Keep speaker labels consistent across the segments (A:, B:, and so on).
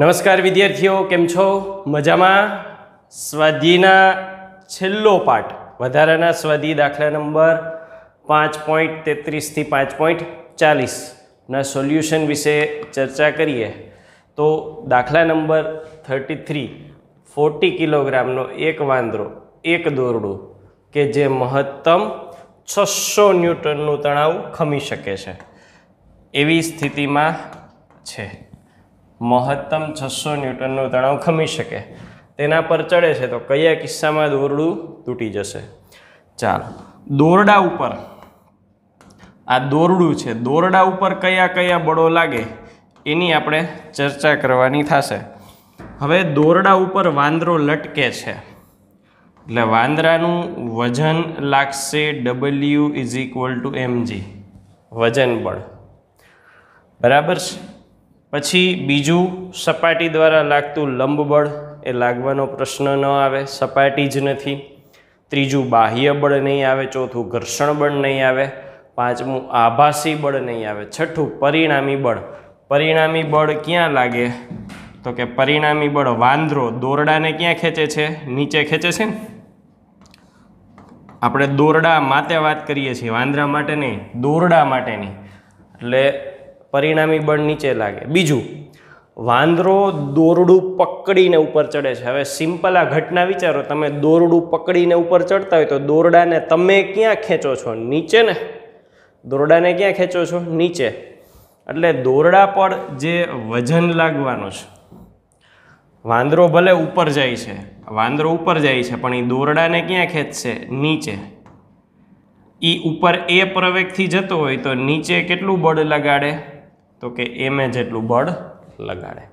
A: નમસ્કાર વિદ્યાર્થીઓ કેમ છો મજામાં સ્વાધ્યાયના છેલ્લો પાઠ વધારાના સ્વાધ્યાય દાખલા નંબર પાંચ પોઈન્ટ તેત્રીસથી પાંચ પોઈન્ટ ચાલીસના સોલ્યુશન વિશે ચર્ચા કરીએ તો દાખલા નંબર થર્ટી થ્રી ફોર્ટી કિલોગ્રામનો એક વાંદરો એક દોરડું કે જે મહત્તમ છસો ન્યૂટનનું તણાવ ખમી શકે છે એવી સ્થિતિમાં છે મહત્તમ છસો ન્યૂટનનો તણાવ ખમી શકે તેના પર ચડે છે તો કયા કિસ્સામાં દોરડું તૂટી જશે ચાલો દોરડા ઉપર આ દોરડું છે દોરડા ઉપર કયા કયા બળો લાગે એની આપણે ચર્ચા કરવાની થશે હવે દોરડા ઉપર વાંદરો લટકે છે એટલે વાંદરાનું વજન લાગશે W is equal to MG વજન બળ બરાબર છે પછી બીજું સપાટી દ્વારા લાગતું લંબબળ એ લાગવાનો પ્રશ્ન ન આવે સપાટી જ નથી ત્રીજું બાહ્ય બળ નહીં આવે ચોથું ઘર્ષણ બળ નહીં આવે પાંચમું આભાસી બળ નહીં આવે છઠ્ઠું પરિણામી બળ પરિણામી બળ ક્યાં લાગે તો કે પરિણામી બળ વાંદરો દોરડાને ક્યાં ખેંચે છે નીચે ખેંચે છે ને આપણે દોરડા માટે વાત કરીએ છીએ વાંદરા માટે નહીં દોરડા માટે નહીં એટલે પરિણામી બળ નીચે લાગે બીજું વાંદરો દોરડું પકડીને ઉપર ચડે છે હવે સિમ્પલ આ ઘટના વિચારો તમે દોરડું પકડીને ઉપર ચડતા હોય તો દોરડાને તમે ક્યાં ખેંચો છો નીચે ને દોરડાને ક્યાં ખેંચો છો નીચે એટલે દોરડા પર જે વજન લાગવાનું છે વાંદરો ભલે ઉપર જાય છે વાંદરો ઉપર જાય છે પણ એ દોરડાને ક્યાં ખેંચશે નીચે એ ઉપર એ પ્રવેગથી જતો હોય તો નીચે કેટલું બળ લગાડે તો કે એમ જેટલું બળ લગાડે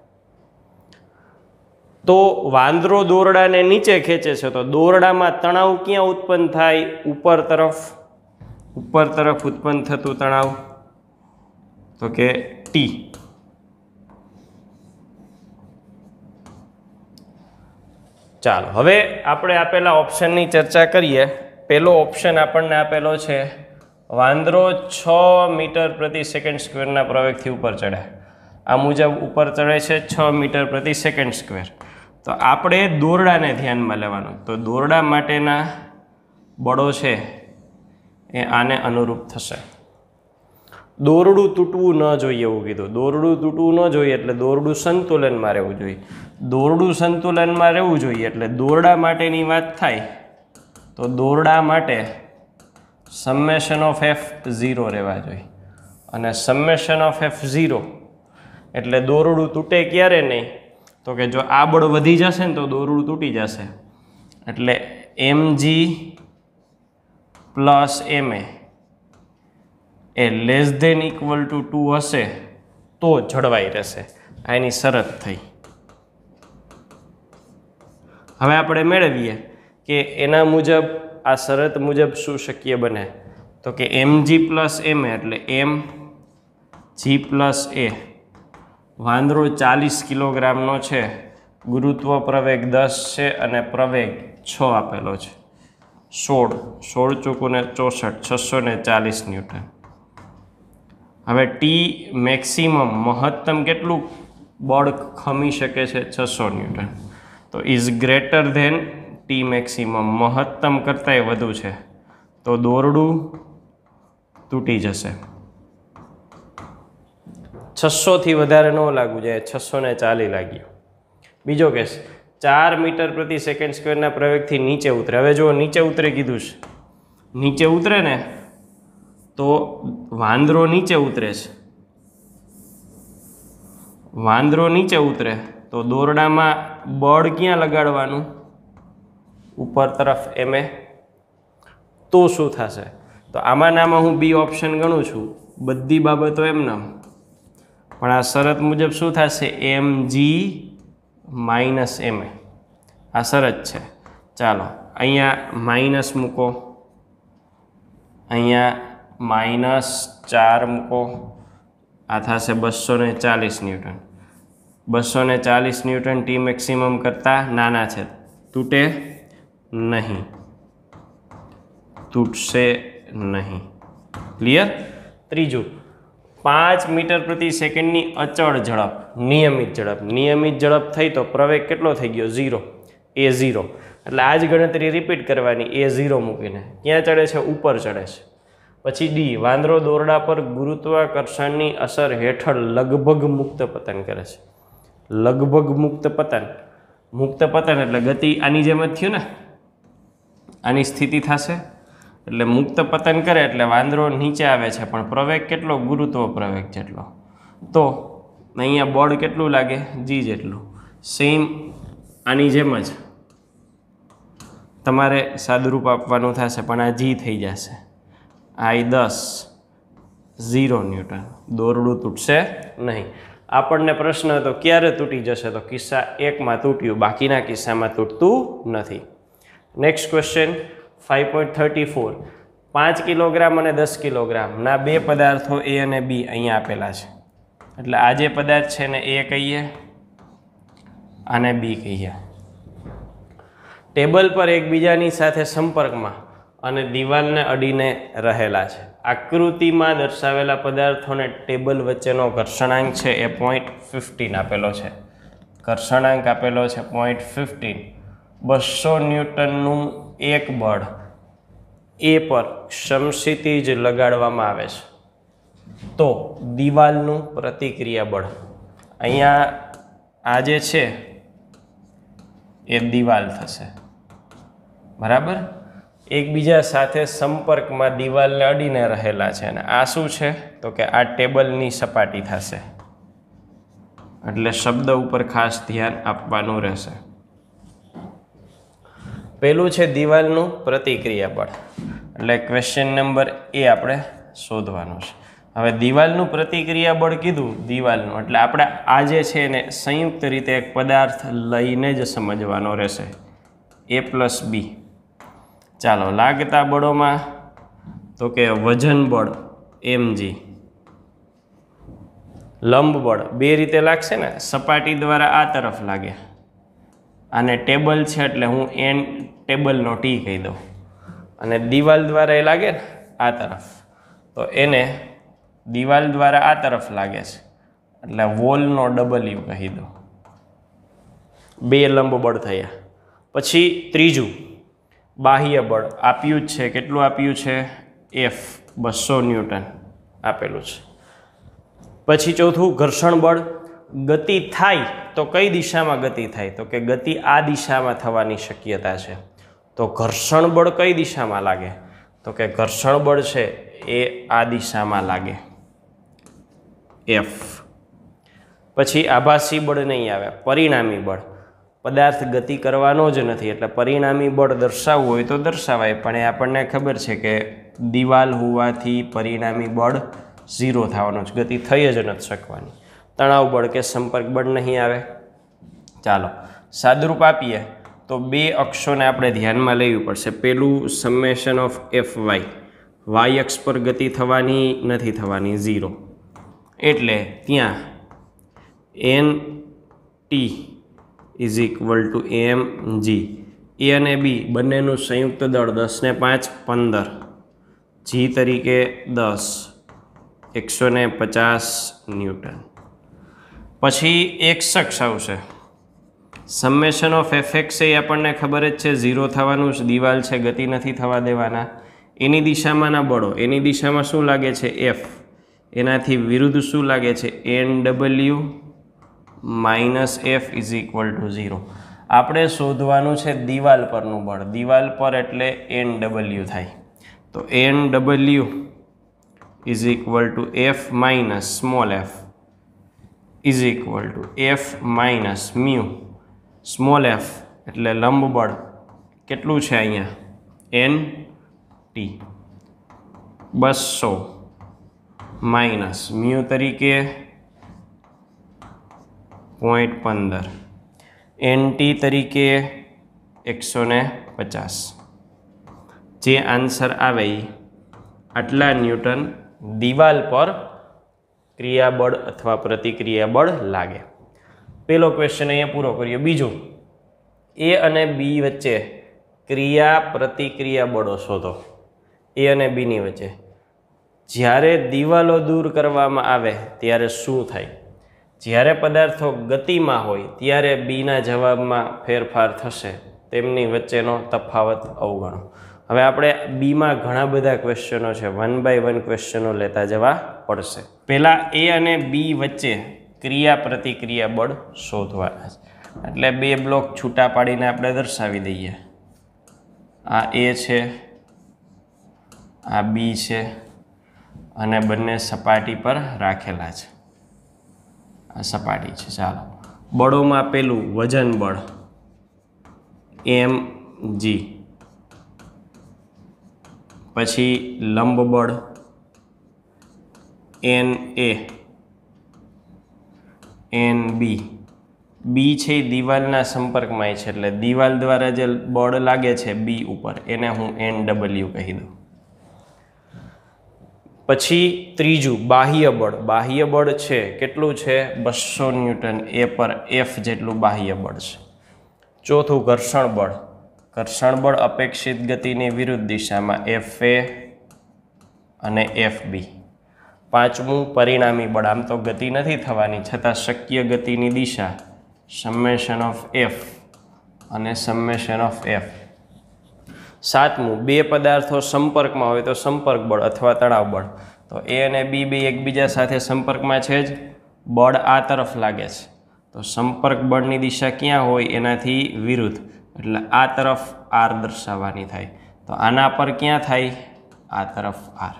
A: તો વાંદરો દોરડાને નીચે ખેંચે છે તો દોરડામાં તણાવ ક્યાં ઉત્પન્ન થાય ઉપર તરફ ઉપર તરફ ઉત્પન્ન થતું તણાવ તો કે ટી ચાલો હવે આપણે આપેલા ઓપ્શનની ચર્ચા કરીએ પહેલો ઓપ્શન આપણને આપેલો છે વાંદરો છ મીટર પ્રતિ સેકન્ડ સ્ક્વેરના પ્રવેગથી ઉપર ચડે આ મુજબ ઉપર ચડે છે છ મીટર પ્રતિ સેકન્ડ સ્ક્વેર તો આપણે દોરડાને ધ્યાનમાં લેવાનું તો દોરડા માટેના બળો છે એ આને અનુરૂપ થશે દોરડું તૂટવું ન જોઈએ એવું કીધું દોરડું તૂટવું ન જોઈએ એટલે દોરડું સંતુલનમાં રહેવું જોઈએ દોરડું સંતુલનમાં રહેવું જોઈએ એટલે દોરડા માટેની વાત થાય તો દોરડા માટે સમેશન ઓફ એફ ઝીરો રહેવા જોઈએ અને સમેશન ઓફ એફ ઝીરો એટલે દોરડું તૂટે ક્યારે નહીં તો કે જો આબળ વધી જશે ને તો દોરડું તૂટી જશે એટલે M G plus M A less than equal to two હશે તો જળવાઈ રહેશે આ એની શરત થઈ હવે આપણે મેળવીએ કે એના મુજબ આ શરત મુજબ શું શક્ય બને તો કે એમ જી પ્લસ એમ એટલે એમ જી પ્લસ એ વાંદરો ચાલીસ કિલોગ્રામનો છે ગુરુત્વ પ્રવેગ દસ છે અને પ્રવેગ છ આપેલો છે સોળ સોળ ચોકુને ચોસઠ છસો ને ચાલીસ ન્યૂટન હવે ટી મેક્સિમમ મહત્તમ કેટલું બળ ખમી શકે છે છસો ન્યૂટન તો is greater than T maximum મહત્તમ કરતાંય વધુ છે તો દોરડું તૂટી જશે છસોથી વધારે ન લાગવું જાય છસો ને ચાલી લાગ્યું બીજો કેસ ચાર મીટર પ્રતિ સેકન્ડ સ્ક્વેરના પ્રવેગથી નીચે ઉતરે હવે જો નીચે ઉતરે કીધું છે નીચે ઉતરે ને તો વાંદરો નીચે ઉતરે છે વાંદરો નીચે ઉતરે તો દોરડામાં બળ ક્યાં લગાડવાનું ઉપર તરફ એમ એ તો શું થશે તો આમાં નામાં હું બી ઓપ્શન ગણું છું બધી બાબતો એમના પણ આ શરત મુજબ શું થશે એમ જી માઇનસ એમ એ આ શરત છે ચાલો અહીંયા માઇનસ મૂકો અહીંયા માઇનસ ચાર મૂકો આ થશે બસો ને ચાલીસ ન્યૂટન બસો ને ચાલીસ ન્યૂટન ટી મેક્સિમમ કરતાં નાના છે તૂટે નહીં તૂટશે નહીં ક્લિયર ત્રીજું પાંચ મીટર પ્રતિ સેકન્ડની અચળ ઝડપ નિયમિત ઝડપ નિયમિત ઝડપ થઈ તો પ્રવેગ કેટલો થઈ ગયો ઝીરો એ ઝીરો એટલે આ જ ગણતરી રિપીટ કરવાની એ ઝીરો મૂકીને ક્યાં ચડે છે ઉપર ચડે છે પછી ડી વાંદરો દોરડા પર ગુરુત્વાકર્ષણની અસર હેઠળ લગભગ મુક્ત પતન કરે છે લગભગ મુક્ત પતન મુક્ત પતન એટલે ગતિ આની જેમ જ થયું ને આની સ્થિતિ થશે એટલે મુક્ત પતન કરે એટલે વાંદરો નીચે આવે છે પણ પ્રવેગ કેટલો ગુરુત્વ પ્રવેગ જેટલો તો અહીંયા બળ કેટલું લાગે જી જેટલું સેમ આની જેમ જ તમારે સાદુરૂપ આપવાનું થશે પણ આ જી થઈ જશે આઈ દસ ઝીરો ન્યૂટન દોરડું તૂટશે નહીં આપણને પ્રશ્ન હતો ક્યારે તૂટી જશે તો કિસ્સા એકમાં તૂટ્યું બાકીના કિસ્સામાં તૂટતું નથી next question five point thirty four પાંચ કિલોગ્રામ અને દસ કિલોગ્રામના બે પદાર્થો એ અને બી અહીંયા આપેલા છે એટલે આ જે પદાર્થ છે ને એ કહીએ અને બી કહીએ ટેબલ પર એકબીજાની સાથે સંપર્કમાં અને દિવાલને અડીને રહેલા છે આકૃતિમાં દર્શાવેલા પદાર્થોને ટેબલ વચ્ચેનો ઘર્ષણાંક છે એ પોઈન્ટ ફિફ્ટીન આપેલો છે ઘર્ષણાંક આપેલો છે પોઈન્ટ ફિફ્ટીન બસો ન્યૂટનનું એક બળ એ પર જ લગાડવામાં આવે છે તો દિવાલનું પ્રતિક્રિયા બળ અહીંયા આ જે છે એ દિવાલ થશે બરાબર એકબીજા સાથે સંપર્કમાં દિવાલને અડીને રહેલા છે અને આ શું છે તો કે આ ટેબલની સપાટી થશે એટલે શબ્દ ઉપર ખાસ ધ્યાન આપવાનું રહેશે પહેલું છે દિવાલનું પ્રતિક્રિયા બળ એટલે ક્વેશ્ચન નંબર એ આપણે શોધવાનો છે હવે દિવાલનું પ્રતિક્રિયા બળ કીધું દિવાલનું એટલે આપણે આજે છે એને સંયુક્ત રીતે એક પદાર્થ લઈને જ સમજવાનો રહેશે એ પ્લસ બી ચાલો લાગતા બળોમાં તો કે વજન બળ એમજી લંબ બળ બે રીતે લાગશે ને સપાટી દ્વારા આ તરફ લાગે આને ટેબલ છે એટલે હું એન ટેબલનો ટી કહી દઉં અને દિવાલ દ્વારા એ લાગે ને આ તરફ તો એને દિવાલ દ્વારા આ તરફ લાગે છે એટલે વોલનો ડબલ યુ કહી દો બે બળ થયા પછી ત્રીજું બાહ્ય બળ આપ્યું જ છે કેટલું આપ્યું છે એફ બસો ન્યૂટન આપેલું છે પછી ચોથું ઘર્ષણ બળ ગતિ થાય તો કઈ દિશામાં ગતિ થાય તો કે ગતિ આ દિશામાં થવાની શક્યતા છે તો ઘર્ષણ બળ કઈ દિશામાં લાગે તો કે ઘર્ષણ બળ છે એ આ દિશામાં લાગે એફ પછી આભાસી બળ નહીં આવે પરિણામી બળ પદાર્થ ગતિ કરવાનો જ નથી એટલે પરિણામી બળ દર્શાવવું હોય તો દર્શાવાય પણ એ આપણને ખબર છે કે દિવાલ હોવાથી પરિણામી બળ ઝીરો થવાનો જ ગતિ થઈ જ નથી શકવાની તણાવ બળ કે સંપર્ક બળ નહીં આવે ચાલો સાદરૂપ આપીએ તો બે અક્ષોને આપણે ધ્યાનમાં લેવી પડશે પહેલું summation of F Y Y અક્ષ પર ગતિ થવાની નથી થવાની ઝીરો એટલે ત્યાં N T is equal to M G A અને બી બંનેનું સંયુક્ત દળ દસને પાંચ પંદર જી તરીકે દસ એકસો પચાસ ન્યૂટન પછી એક શખ્સ આવશે સમેશન ઓફ એફેક્સ એ આપણને ખબર જ છે ઝીરો થવાનું જ દિવાલ છે ગતિ નથી થવા દેવાના એની દિશામાંના બળો એની દિશામાં શું લાગે છે એફ એનાથી વિરુદ્ધ શું લાગે છે N W minus F is equal to zero આપણે શોધવાનું છે દિવાલ પરનું બળ દિવાલ પર એટલે એન ડબલ્યુ થાય તો N W is equal to F minus small F is equal to F minus mu small F એટલે લંબબળ કેટલું છે અહીંયા એન ટી બસો માઇનસ મ્યુ તરીકે પોઈન્ટ પંદર એન ટી તરીકે એકસો પચાસ જે આન્સર આવે આટલા ન્યૂટન દિવાલ પર ક્રિયાબળ અથવા પ્રતિક્રિયાબળ લાગે પહેલો ક્વેશ્ચન અહીંયા પૂરો કરીએ બીજો એ અને બી વચ્ચે ક્રિયા પ્રતિક્રિયાબળો શોધો એ અને બીની વચ્ચે જ્યારે દિવાલો દૂર કરવામાં આવે ત્યારે શું થાય જ્યારે પદાર્થો ગતિમાં હોય ત્યારે બીના જવાબમાં ફેરફાર થશે તેમની વચ્ચેનો તફાવત અવગણો હવે આપણે બીમાં ઘણા બધા ક્વેશ્ચનો છે વન બાય વન ક્વેશ્ચનો લેતા જવા પડશે પહેલાં એ અને બી વચ્ચે ક્રિયા પ્રતિક્રિયા બળ શોધવાના છે એટલે બે બ્લોક છૂટા પાડીને આપણે દર્શાવી દઈએ આ એ છે આ બી છે અને બંને સપાટી પર રાખેલા છે આ સપાટી છે ચાલો બળોમાં પેલું વજન બળ એમ જી પછી લંબબળ એન એ એન બી બી છે એ દિવાલના સંપર્કમાં છે એટલે દિવાલ દ્વારા જે બળ લાગે છે બી ઉપર એને હું એન ડબલ્યુ કહી દઉં પછી ત્રીજું બાહ્ય બળ બાહ્ય બળ છે કેટલું છે બસો ન્યૂટન એ પર એફ જેટલું બાહ્ય બળ છે ચોથું ઘર્ષણ બળ ઘર્ષણ બળ અપેક્ષિત ગતિની વિરુદ્ધ દિશામાં એફ એ અને એફ બી પાંચમું પરિણામી બળ આમ તો ગતિ નથી થવાની છતાં શક્ય ગતિની દિશા સમેશન ઓફ એફ અને સમેશન ઓફ એફ સાતમું બે પદાર્થો સંપર્કમાં હોય તો સંપર્ક બળ અથવા તણાવ બળ તો એ અને બી બે એકબીજા સાથે સંપર્કમાં છે જ બળ આ તરફ લાગે છે તો સંપર્ક બળની દિશા ક્યાં હોય એનાથી વિરુદ્ધ એટલે આ તરફ આર દર્શાવવાની થાય તો આના પર ક્યાં થાય આ તરફ આર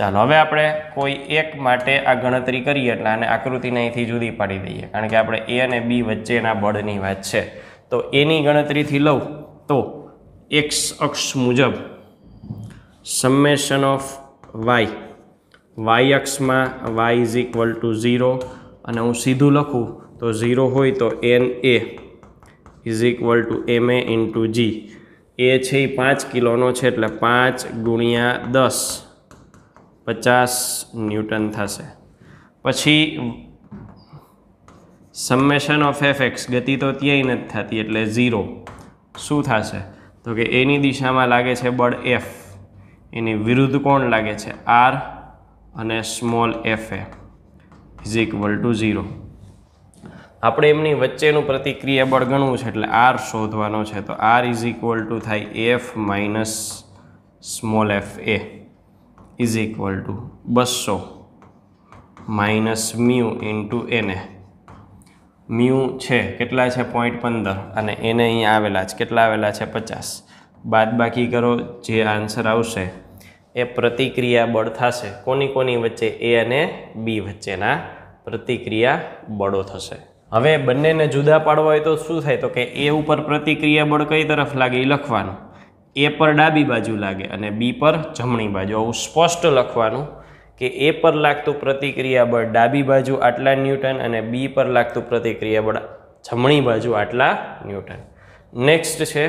A: ચાલો હવે આપણે કોઈ એક માટે આ ગણતરી કરીએ એટલે આને આકૃતિને અહીંથી જુદી પાડી દઈએ કારણ કે આપણે એ અને બી વચ્ચેના બળની વાત છે તો એની ગણતરીથી લઉં તો એક્સ અક્ષ મુજબ સમેશન ઓફ વાય વાય અક્ષમાં Y is equal to zero અને હું સીધું લખું તો ઝીરો હોય તો N A is equal to M A into G A છે એ પાંચ કિલોનો છે એટલે પાંચ ગુણ્યા દસ પચાસ ન્યૂટન થશે પછી સમેશન ઓફ એફ ગતિ તો ત્યાંય નથી થતી એટલે ઝીરો શું થશે તો કે એની દિશામાં લાગે છે બળ એફ એની વિરુદ્ધ કોણ લાગે છે આર અને small F A is equal to zero આપણે એમની વચ્ચેનું પ્રતિક્રિયા બળ ગણવું છે એટલે આર શોધવાનો છે તો આર ઇઝ ઇક્વલ ટુ થાય F minus small F A is equal to બસો માઇનસ મ્યુ ઇન્ટુ એને મ્યુ છે કેટલા છે પોઈન્ટ પંદર અને એને અહીં આવેલા છે કેટલા આવેલા છે પચાસ બાદબાકી કરો જે આન્સર આવશે એ પ્રતિક્રિયા બળ થશે કોની કોની વચ્ચે એ અને બી વચ્ચેના પ્રતિક્રિયા બળો થશે હવે બંનેને જુદા પાડવા હોય તો શું થાય તો કે એ ઉપર પ્રતિક્રિયા બળ કઈ તરફ લાગે એ લખવાનું એ પર ડાબી બાજુ લાગે અને બી પર જમણી બાજુ આવું સ્પષ્ટ લખવાનું કે એ પર લાગતું પ્રતિક્રિયા બળ ડાબી બાજુ આટલા ન્યૂટન અને બી પર લાગતું પ્રતિક્રિયા બળ જમણી બાજુ આટલા ન્યૂટન નેક્સ્ટ છે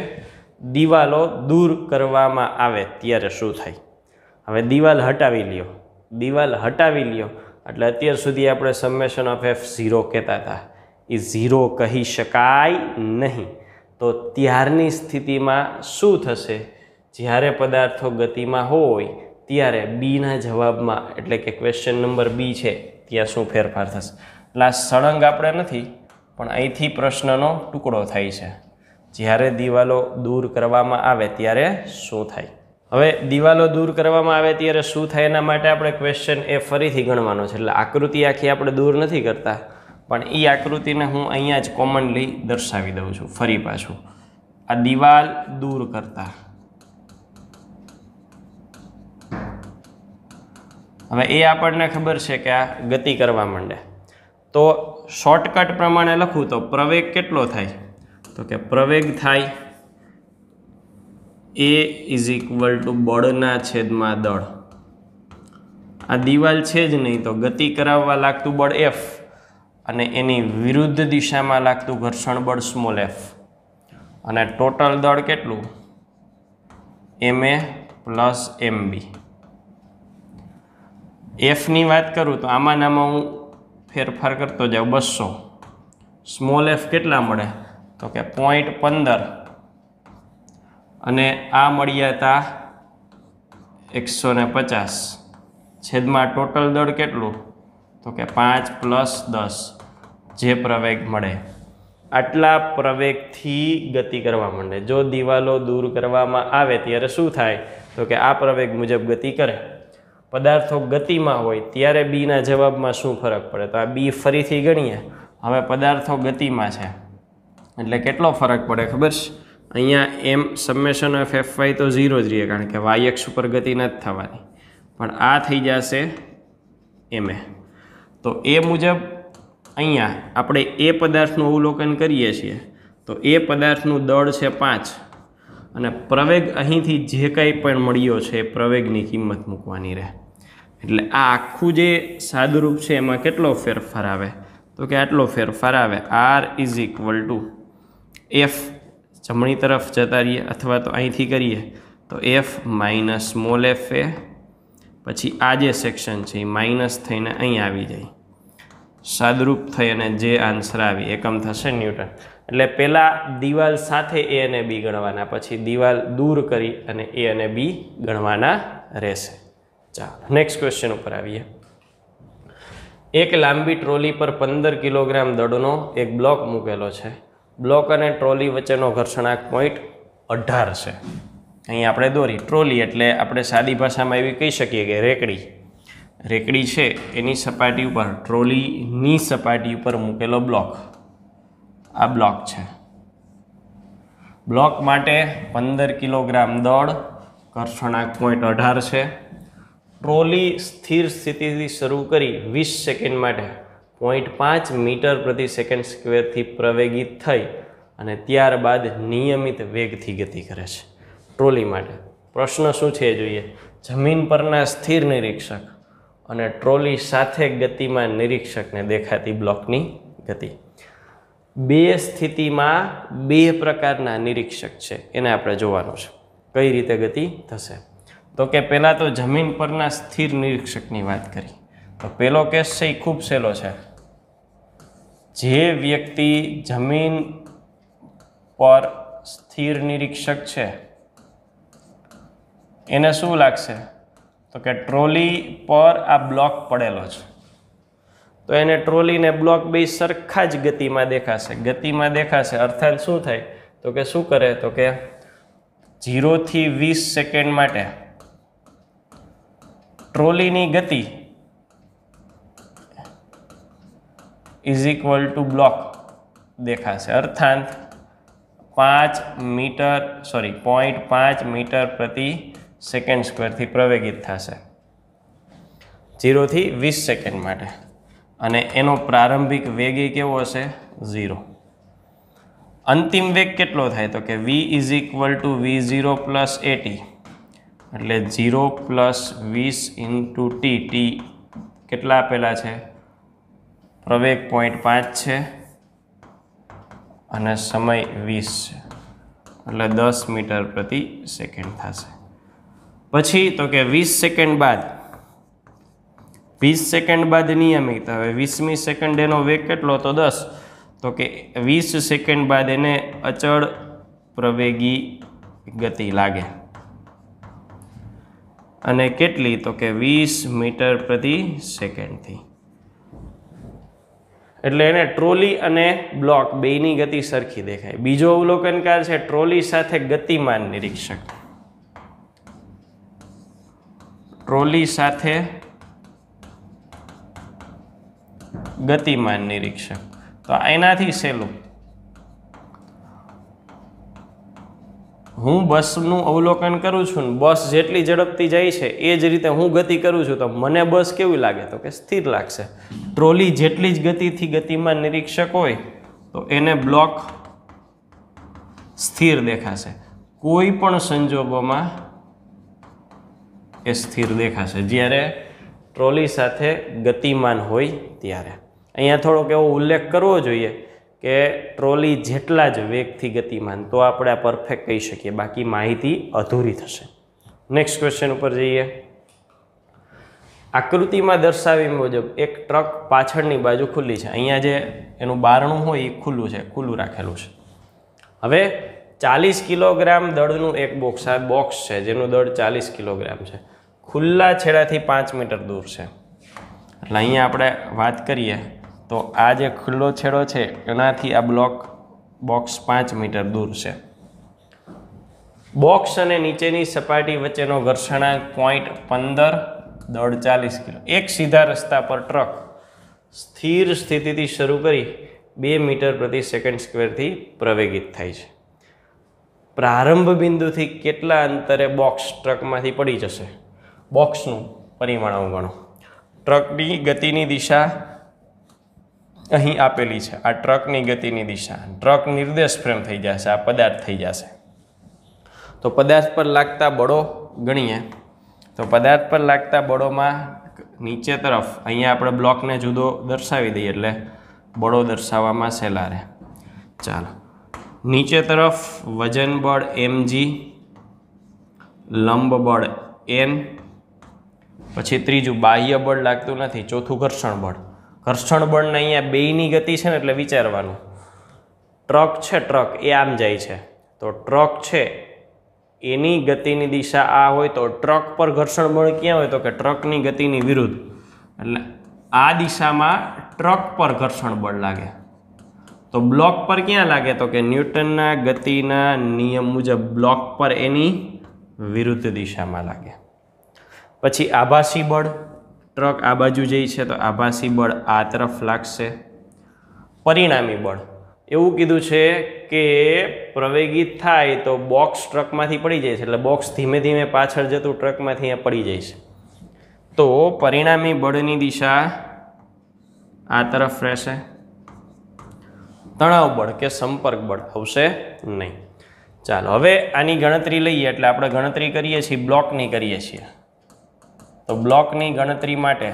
A: દિવાલો દૂર કરવામાં આવે ત્યારે શું થાય હવે દિવાલ હટાવી લ્યો દિવાલ હટાવી લ્યો એટલે અત્યાર સુધી આપણે સમેશન ઓફ એફ ઝીરો કહેતા હતા એ ઝીરો કહી શકાય નહીં તો ત્યારની સ્થિતિમાં શું થશે જ્યારે પદાર્થો ગતિમાં હોય ત્યારે બીના જવાબમાં એટલે કે ક્વેશ્ચન નંબર બી છે ત્યાં શું ફેરફાર થશે એટલે આ સળંગ આપણે નથી પણ અહીંથી પ્રશ્નનો ટુકડો થાય છે જ્યારે દિવાલો દૂર કરવામાં આવે ત્યારે શું થાય હવે દિવાલો દૂર કરવામાં આવે ત્યારે શું થાય એના માટે આપણે ક્વેશ્ચન એ ફરીથી ગણવાનો છે એટલે આકૃતિ આખી આપણે દૂર નથી કરતા પણ એ આકૃતિને હું અહીંયા જ કોમનલી દર્શાવી દઉં છું ફરી પાછું આ દિવાલ દૂર કરતા હવે એ આપણને ખબર છે કે આ ગતિ કરવા માંડે તો શોર્ટકટ પ્રમાણે લખું તો પ્રવેગ કેટલો થાય તો કે પ્રવેગ થાય એ ઇઝ ઇક્વલ ટુ બળના છેદમાં દળ આ દિવાલ છે જ નહીં તો ગતિ કરાવવા લાગતું બળ એફ અને એની વિરુદ્ધ દિશામાં લાગતું ઘર્ષણ બળ સ્મોલ એફ અને ટોટલ દળ કેટલું એમ એ પ્લસ એમ બી એફની વાત કરું તો આમાં નામાં હું ફેરફાર કરતો જાઉં બસો સ્મોલ એફ કેટલા મળે તો કે પોઈન્ટ પંદર અને આ મળ્યા હતા એકસો ને પચાસ છેદમાં ટોટલ દળ કેટલું તો કે પાંચ પ્લસ દસ જે પ્રવેગ મળે આટલા પ્રવેગથી ગતિ કરવા માંડે જો દિવાલો દૂર કરવામાં આવે ત્યારે શું થાય તો કે આ પ્રવેગ મુજબ ગતિ કરે પદાર્થો ગતિમાં હોય ત્યારે બીના જવાબમાં શું ફરક પડે તો આ બી ફરીથી ગણીએ હવે પદાર્થો ગતિમાં છે એટલે કેટલો ફરક પડે ખબર છે અહીંયા એમ સમેશન ઓફ એફ વાય તો ઝીરો જ રહીએ કારણ કે વાય એક્સ ઉપર ગતિ નથી થવાની પણ આ થઈ જશે એમ એ તો એ મુજબ અહીંયા આપણે એ પદાર્થનું અવલોકન કરીએ છીએ તો એ પદાર્થનું દળ છે પાંચ અને પ્રવેગ અહીંથી જે કાંઈ પણ મળ્યો છે પ્રવેગની કિંમત મૂકવાની રહે એટલે આ આખું જે સાદુરૂપ છે એમાં કેટલો ફેરફાર આવે તો કે આટલો ફેરફાર આવે R is equal to F જમણી તરફ જતા રહીએ અથવા તો અહીંથી કરીએ તો એફ માઇનસ સ્મોલ એફ એ પછી આ જે સેક્શન છે એ માઇનસ થઈને અહીં આવી જાય સાદરૂપ થઈ અને જે આન્સર આવી એકમ થશે ન્યૂટન એટલે પહેલાં દિવાલ સાથે એ અને બી ગણવાના પછી દિવાલ દૂર કરી અને એ અને બી ગણવાના રહેશે ચાલો નેક્સ્ટ ક્વેશ્ચન ઉપર આવીએ એક લાંબી ટ્રોલી પર પંદર કિલોગ્રામ દડનો એક બ્લોક મૂકેલો છે બ્લોક અને ટ્રોલી વચ્ચેનો ઘર્ષણાંક પોઈન્ટ અઢાર છે અહીં આપણે દોરી ટ્રોલી એટલે આપણે સાદી ભાષામાં એવી કહી શકીએ કે રેકડી રેકડી છે એની સપાટી ઉપર ટ્રોલીની સપાટી ઉપર મૂકેલો બ્લોક આ બ્લોક છે બ્લોક માટે પંદર કિલોગ્રામ દોડ ઘર્ષણાંક પોઈન્ટ અઢાર છે ટ્રોલી સ્થિર સ્થિતિથી શરૂ કરી વીસ સેકન્ડ માટે પોઈન્ટ પાંચ મીટર પ્રતિ સેકન્ડ સ્ક્વેરથી પ્રવેગિત થઈ અને ત્યારબાદ નિયમિત વેગથી ગતિ કરે છે ટ્રોલી માટે પ્રશ્ન શું છે જોઈએ જમીન પરના સ્થિર નિરીક્ષક અને ટ્રોલી સાથે ગતિમાં નિરીક્ષકને દેખાતી બ્લોકની ગતિ બે સ્થિતિમાં બે પ્રકારના નિરીક્ષક છે એને આપણે જોવાનું છે કઈ રીતે ગતિ થશે તો કે પહેલાં તો જમીન પરના સ્થિર નિરીક્ષકની વાત કરી તો પહેલો કેસ છે એ ખૂબ સહેલો છે જે વ્યક્તિ જમીન પર સ્થિર નિરીક્ષક છે એને શું લાગશે તો કે ટ્રોલી પર આ બ્લોક પડેલો છે તો એને ટ્રોલીને બ્લોક બે સરખા જ ગતિમાં દેખાશે ગતિમાં દેખાશે અર્થાત શું થાય તો કે શું કરે તો કે ઝીરોથી વીસ સેકન્ડ માટે ટ્રોલીની ગતિ ઇઝ ઇક્વલ ટુ બ્લોક દેખાશે અર્થાત પાંચ મીટર સોરી પોઈન્ટ પાંચ મીટર પ્રતિ સેકન્ડ સ્ક્વેરથી પ્રવેગિત થશે ઝીરોથી વીસ સેકન્ડ માટે અને એનો પ્રારંભિક વેગ એ કેવો હશે ઝીરો અંતિમ વેગ કેટલો થાય તો કે V is equal to V zero plus A T એટલે ઝીરો પ્લસ વીસ ઇન્ટુ ટી ટી કેટલા આપેલા છે પ્રવેગ પોઈન્ટ પાંચ છે અને સમય વીસ છે એટલે દસ મીટર પ્રતિ સેકન્ડ થશે પછી તો કે વીસ સેકન્ડ બાદ વીસ સેકન્ડ બાદ નિયમિત હવે વીસમી સેકન્ડ એનો વેગ કેટલો તો દસ તો કે વીસ સેકન્ડ બાદ એને અચળ પ્રવેગી ગતિ લાગે અને કેટલી તો કે વીસ મીટર પ્રતિ સેકન્ડથી એટલે એને ટ્રોલી અને બ્લોક બેની ગતિ સરખી દેખાય બીજો અવલોકનકાર છે ટ્રોલી સાથે ગતિમાન નિરીક્ષક ટ્રોલી સાથે ગતિમાન નિરીક્ષક તો એનાથી સહેલું હું બસનું અવલોકન કરું છું ને બસ જેટલી ઝડપથી જાય છે એ જ રીતે હું ગતિ કરું છું તો મને બસ કેવી લાગે તો કે સ્થિર લાગશે ટ્રોલી જેટલી જ ગતિથી ગતિમાં નિરીક્ષક હોય તો એને બ્લોક સ્થિર દેખાશે કોઈ પણ સંજોગોમાં એ સ્થિર દેખાશે જ્યારે ટ્રોલી સાથે ગતિમાન હોય ત્યારે અહીંયા થોડોક એવો ઉલ્લેખ કરવો જોઈએ કે ટ્રોલી જેટલા જ વેગથી ગતિમાન તો આપણે આ પરફેક્ટ કહી શકીએ બાકી માહિતી અધૂરી થશે નેક્સ્ટ ક્વેશ્ચન ઉપર જઈએ આકૃતિમાં દર્શાવી મુજબ એક ટ્રક પાછળની બાજુ ખુલ્લી છે અહીંયા જે એનું બારણું હોય એ ખુલ્લું છે ખુલ્લું રાખેલું છે હવે ચાલીસ કિલોગ્રામ દળનું એક બોક્સ આ બોક્સ છે જેનું દળ ચાલીસ કિલોગ્રામ છે ખુલ્લા છેડાથી પાંચ મીટર દૂર છે એટલે અહીંયા આપણે વાત કરીએ તો આ જે ખુલ્લો છેડો છે એનાથી આ બ્લોક બોક્સ પાંચ મીટર દૂર છે બોક્સ અને નીચેની સપાટી વચ્ચેનો ઘર્ષણાંક પોઈન્ટ પંદર દોઢ ચાલીસ કિલો એક સીધા રસ્તા પર ટ્રક સ્થિર સ્થિતિથી શરૂ કરી બે મીટર પ્રતિ સેકન્ડ સ્ક્વેરથી પ્રવેગિત થાય છે પ્રારંભ બિંદુથી કેટલા અંતરે બોક્સ ટ્રકમાંથી પડી જશે બોક્સનું પરિમાણ અવગણો ટ્રકની ગતિની દિશા અહીં આપેલી છે આ ટ્રકની ગતિની દિશા ટ્રક નિર્દેશ ફ્રેમ થઈ જશે આ પદાર્થ થઈ જશે તો પદાર્થ પર લાગતા બળો ગણીએ તો પદાર્થ પર લાગતા બળોમાં નીચે તરફ અહીંયા આપણે બ્લોકને જુદો દર્શાવી દઈએ એટલે બળો દર્શાવવામાં સહેલા રહે ચાલો નીચે તરફ વજન બળ એમજી લંબ બળ એન પછી ત્રીજું બાહ્ય બળ લાગતું નથી ચોથું ઘર્ષણ બળ ઘર્ષણ બળને અહીંયા બેયની ગતિ છે ને એટલે વિચારવાનું ટ્રક છે ટ્રક એ આમ જાય છે તો ટ્રક છે એની ગતિની દિશા આ હોય તો ટ્રક પર ઘર્ષણ બળ ક્યાં હોય તો કે ટ્રકની ગતિની વિરુદ્ધ એટલે આ દિશામાં ટ્રક પર ઘર્ષણ બળ લાગે તો બ્લોક પર ક્યાં લાગે તો કે ન્યૂટનના ગતિના નિયમ મુજબ બ્લોક પર એની વિરુદ્ધ દિશામાં લાગે પછી આભાસી બળ ટ્રક આ બાજુ જઈ છે તો આભાસી બળ આ તરફ લાગશે પરિણામી બળ એવું કીધું છે કે પ્રવેગિત થાય તો બોક્સ ટ્રકમાંથી પડી જાય છે એટલે બોક્સ ધીમે ધીમે પાછળ જતું ટ્રકમાંથી અહીંયા પડી જાય છે તો પરિણામી બળની દિશા આ તરફ રહેશે તણાવ બળ કે સંપર્ક બળ આવશે નહીં ચાલો હવે આની ગણતરી લઈએ એટલે આપણે ગણતરી કરીએ છીએ બ્લોકની કરીએ છીએ તો બ્લોકની ગણતરી માટે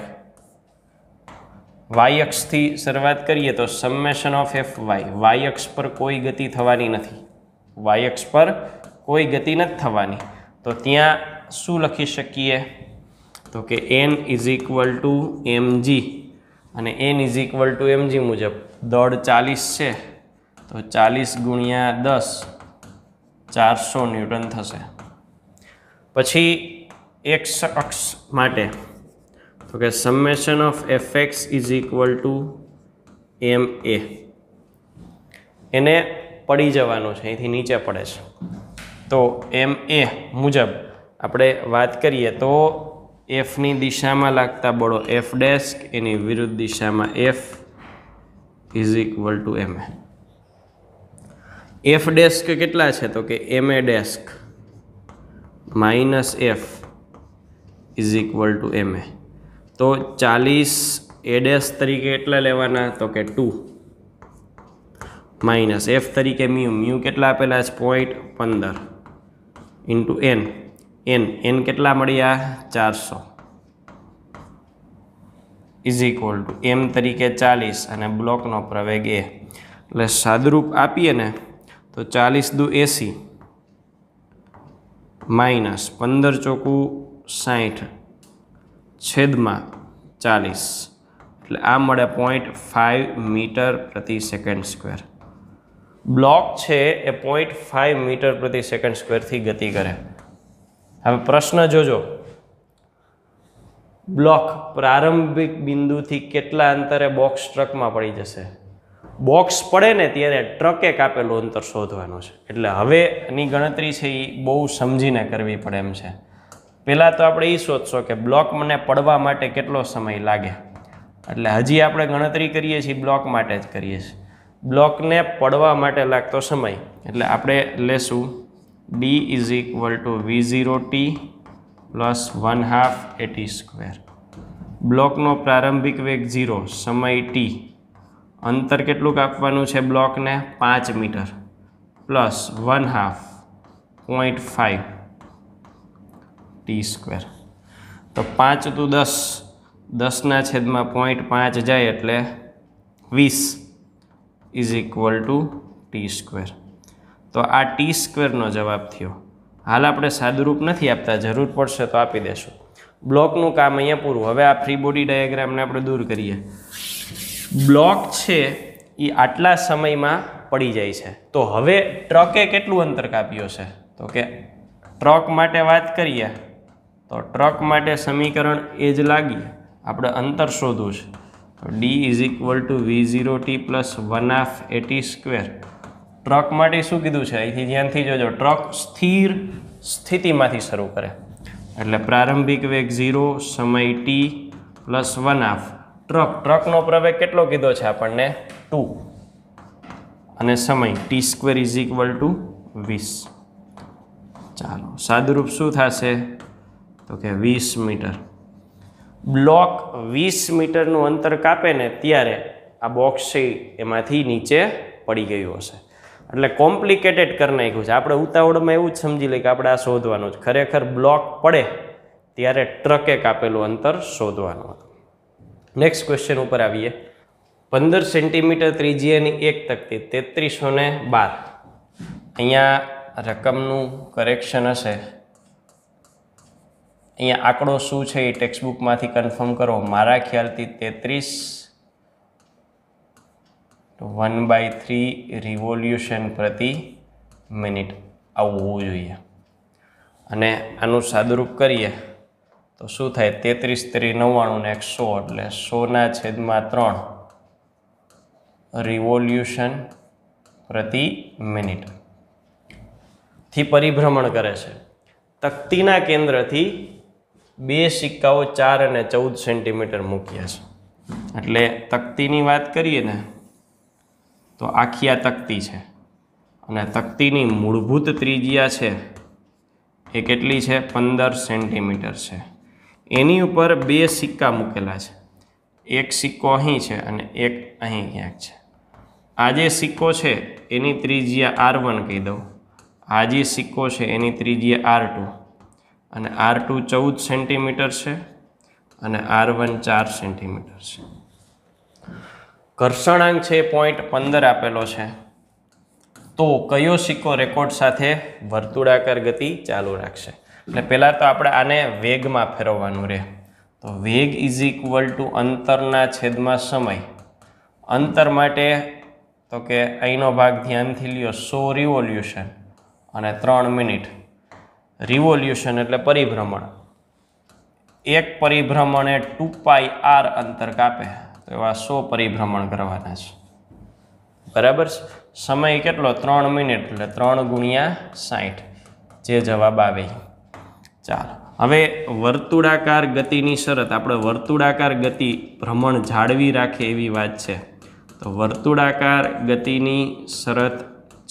A: વાયક્ષથી શરૂઆત કરીએ તો સમેશન ઓફ એફ વાય વાયક્ષ પર કોઈ ગતિ થવાની નથી વાયક્ષ પર કોઈ ગતિ નથી થવાની તો ત્યાં શું લખી શકીએ તો કે N is equal to M G અને N is equal to M G મુજબ દોડ ચાલીસ છે તો ચાલીસ ગુણ્યા દસ ચારસો ન્યૂટન થશે પછી એક્સ અક્ષ માટે તો કે summation of F X is equal to M એને પડી જવાનું છે અહીંથી નીચે પડે છે તો એમ એ મુજબ આપણે વાત કરીએ તો એફની દિશામાં લાગતા બળો એફ ડેસ્ક એની વિરુદ્ધ દિશામાં F is equal to M F desk કેટલા છે તો કે M A desk minus F is equal to M A તો ચાલીસ એડેસ તરીકે એટલા લેવાના તો કે ટુ માઇનસ એફ તરીકે મ્યુ મ્યુ કેટલા આપેલા છે પોઈન્ટ પંદર ઇન્ટુ એન એન એન કેટલા મળ્યા ચારસો ઇઝ ઇક્વલ ટુ એમ તરીકે ચાલીસ અને બ્લોકનો પ્રવેગ એ એટલે સાદરૂપ આપીએ ને તો ચાલીસ દુ એસી માઇનસ પંદર ચોખ્ખું સાહીઠ છેદમાં ચાલીસ એટલે આ મળે પોઈન્ટ ફાઇવ મીટર પ્રતિ સેકન્ડ સ્ક્વેર બ્લોક છે એ પોઈન્ટ ફાઇવ મીટર પ્રતિ સેકન્ડ સ્ક્વેરથી ગતિ કરે હવે પ્રશ્ન જોજો બ્લોક પ્રારંભિક બિંદુથી કેટલા અંતરે બોક્સ ટ્રકમાં પડી જશે બોક્સ પડે ને ત્યારે ટ્રકે કાપેલું અંતર શોધવાનું છે એટલે હવે એની ગણતરી છે એ બહુ સમજીને કરવી પડે એમ છે પહેલાં તો આપણે એ શોધશો કે બ્લોક મને પડવા માટે કેટલો સમય લાગે એટલે હજી આપણે ગણતરી કરીએ છીએ બ્લોક માટે જ કરીએ છીએ બ્લોકને પડવા માટે લાગતો સમય એટલે આપણે લેશું D is equal to V zero T plus one half A T square બ્લોકનો પ્રારંભિક વેગ ઝીરો સમય ટી અંતર કેટલું કાપવાનું છે બ્લોકને પાંચ metre plus one half point five T square તો પાંચ તો દસ દસના છેદમાં પોઈન્ટ પાંચ જાય એટલે વીસ is equal to T square તો આ ટી સ્ક્વેરનો જવાબ થયો હાલ આપણે સાદુરૂપ નથી આપતા જરૂર પડશે તો આપી દેશું બ્લોકનું કામ અહીંયા પૂરું હવે આ ફ્રી બોડી ડાયાગ્રામને આપણે દૂર કરીએ બ્લોક છે એ આટલા સમયમાં પડી જાય છે તો હવે ટ્રકે કેટલું અંતર કાપ્યો છે તો કે ટ્રક માટે વાત કરીએ તો ટ્રક માટે સમીકરણ એ જ લાગી આપણે અંતર શોધવું છે તો D is equal to V zero T plus one half A T square truck માટે શું કીધું છે અહીંથી ધ્યાનથી જોજો ટ્રક સ્થિર સ્થિતિમાંથી શરૂ કરે એટલે પ્રારંભિક વેગ ઝીરો સમય T plus one half truck ટ્રકનો પ્રવેગ કેટલો કીધો છે આપણને ટુ અને સમય T square is equal to વીસ ચાલો સાદુરૂપ શું થશે તો કે વીસ મીટર બ્લોક વીસ મીટરનું અંતર કાપે ને ત્યારે આ બોક્સ છે એમાંથી નીચે પડી ગયું હશે એટલે કોમ્પ્લિકેટેડ કરી નાખ્યું છે આપણે ઉતાવળમાં એવું જ સમજી લઈએ કે આપણે આ શોધવાનું છે ખરેખર બ્લોક પડે ત્યારે ટ્રકે કાપેલું અંતર શોધવાનું હતું નેક્સ્ટ ક્વેશ્ચન ઉપર આવીએ પંદર સેન્ટીમીટર ત્રિજ્યાની એક તકતી તેત્રીસો ને બાર અહીંયા રકમનું કરેક્શન હશે અહીંયા આંકડો શું છે એ ટેક્સ્ટબુકમાંથી કન્ફર્મ કરો મારા ખ્યાલથી તેત્રીસ વન બાય થ્રી રિવોલ્યુશન પ્રતિ મિનિટ આવવું હોવું જોઈએ અને આનું સાદુરૂપ કરીએ તો શું થાય તેત્રીસ ત્રી નવ્વાણું ને એકસો એટલે સોના છેદમાં ત્રણ રિવોલ્યુશન પ્રતિ મિનિટથી પરિભ્રમણ કરે છે તકતીના કેન્દ્રથી બે સિક્કાઓ ચાર અને ચૌદ સેન્ટીમીટર મૂક્યા છે એટલે તકતીની વાત કરીએ ને તો આખી આ તકતી છે અને તકતીની મૂળભૂત ત્રિજ્યા છે એ કેટલી છે પંદર સેન્ટીમીટર છે એની ઉપર બે સિક્કા મૂકેલા છે એક સિક્કો અહીં છે અને એક અહીં ક્યાંક છે આ જે સિક્કો છે એની ત્રિજ્યા આર વન કહી દઉં આ જે સિક્કો છે એની ત્રિજ્યા આર ટુ અને આર ટુ ચૌદ સેન્ટીમીટર છે અને આર વન ચાર સેન્ટીમીટર છે ઘર્ષણાંક છે પોઈન્ટ પંદર આપેલો છે તો કયો સિક્કો રેકોર્ડ સાથે વર્તુળાકાર ગતિ ચાલુ રાખશે એટલે પહેલાં તો આપણે આને વેગમાં ફેરવવાનું રહે તો વેગ ઇઝ ઇક્વલ ટુ અંતરના છેદમાં સમય અંતર માટે તો કે અહીંનો ભાગ ધ્યાનથી લ્યો સો રિવોલ્યુશન અને ત્રણ મિનિટ રિવોલ્યુશન એટલે પરિભ્રમણ એક પરિભ્રમણે ટુ પાઈ આર અંતર કાપે તો એવા સો પરિભ્રમણ કરવાના છે બરાબર છે સમય કેટલો ત્રણ મિનિટ એટલે ત્રણ ગુણ્યા સાઠ જે જવાબ આવે ચાલો હવે વર્તુળાકાર ગતિની શરત આપણે વર્તુળાકાર ગતિ ભ્રમણ જાળવી રાખે એવી વાત છે તો વર્તુળાકાર ગતિની શરત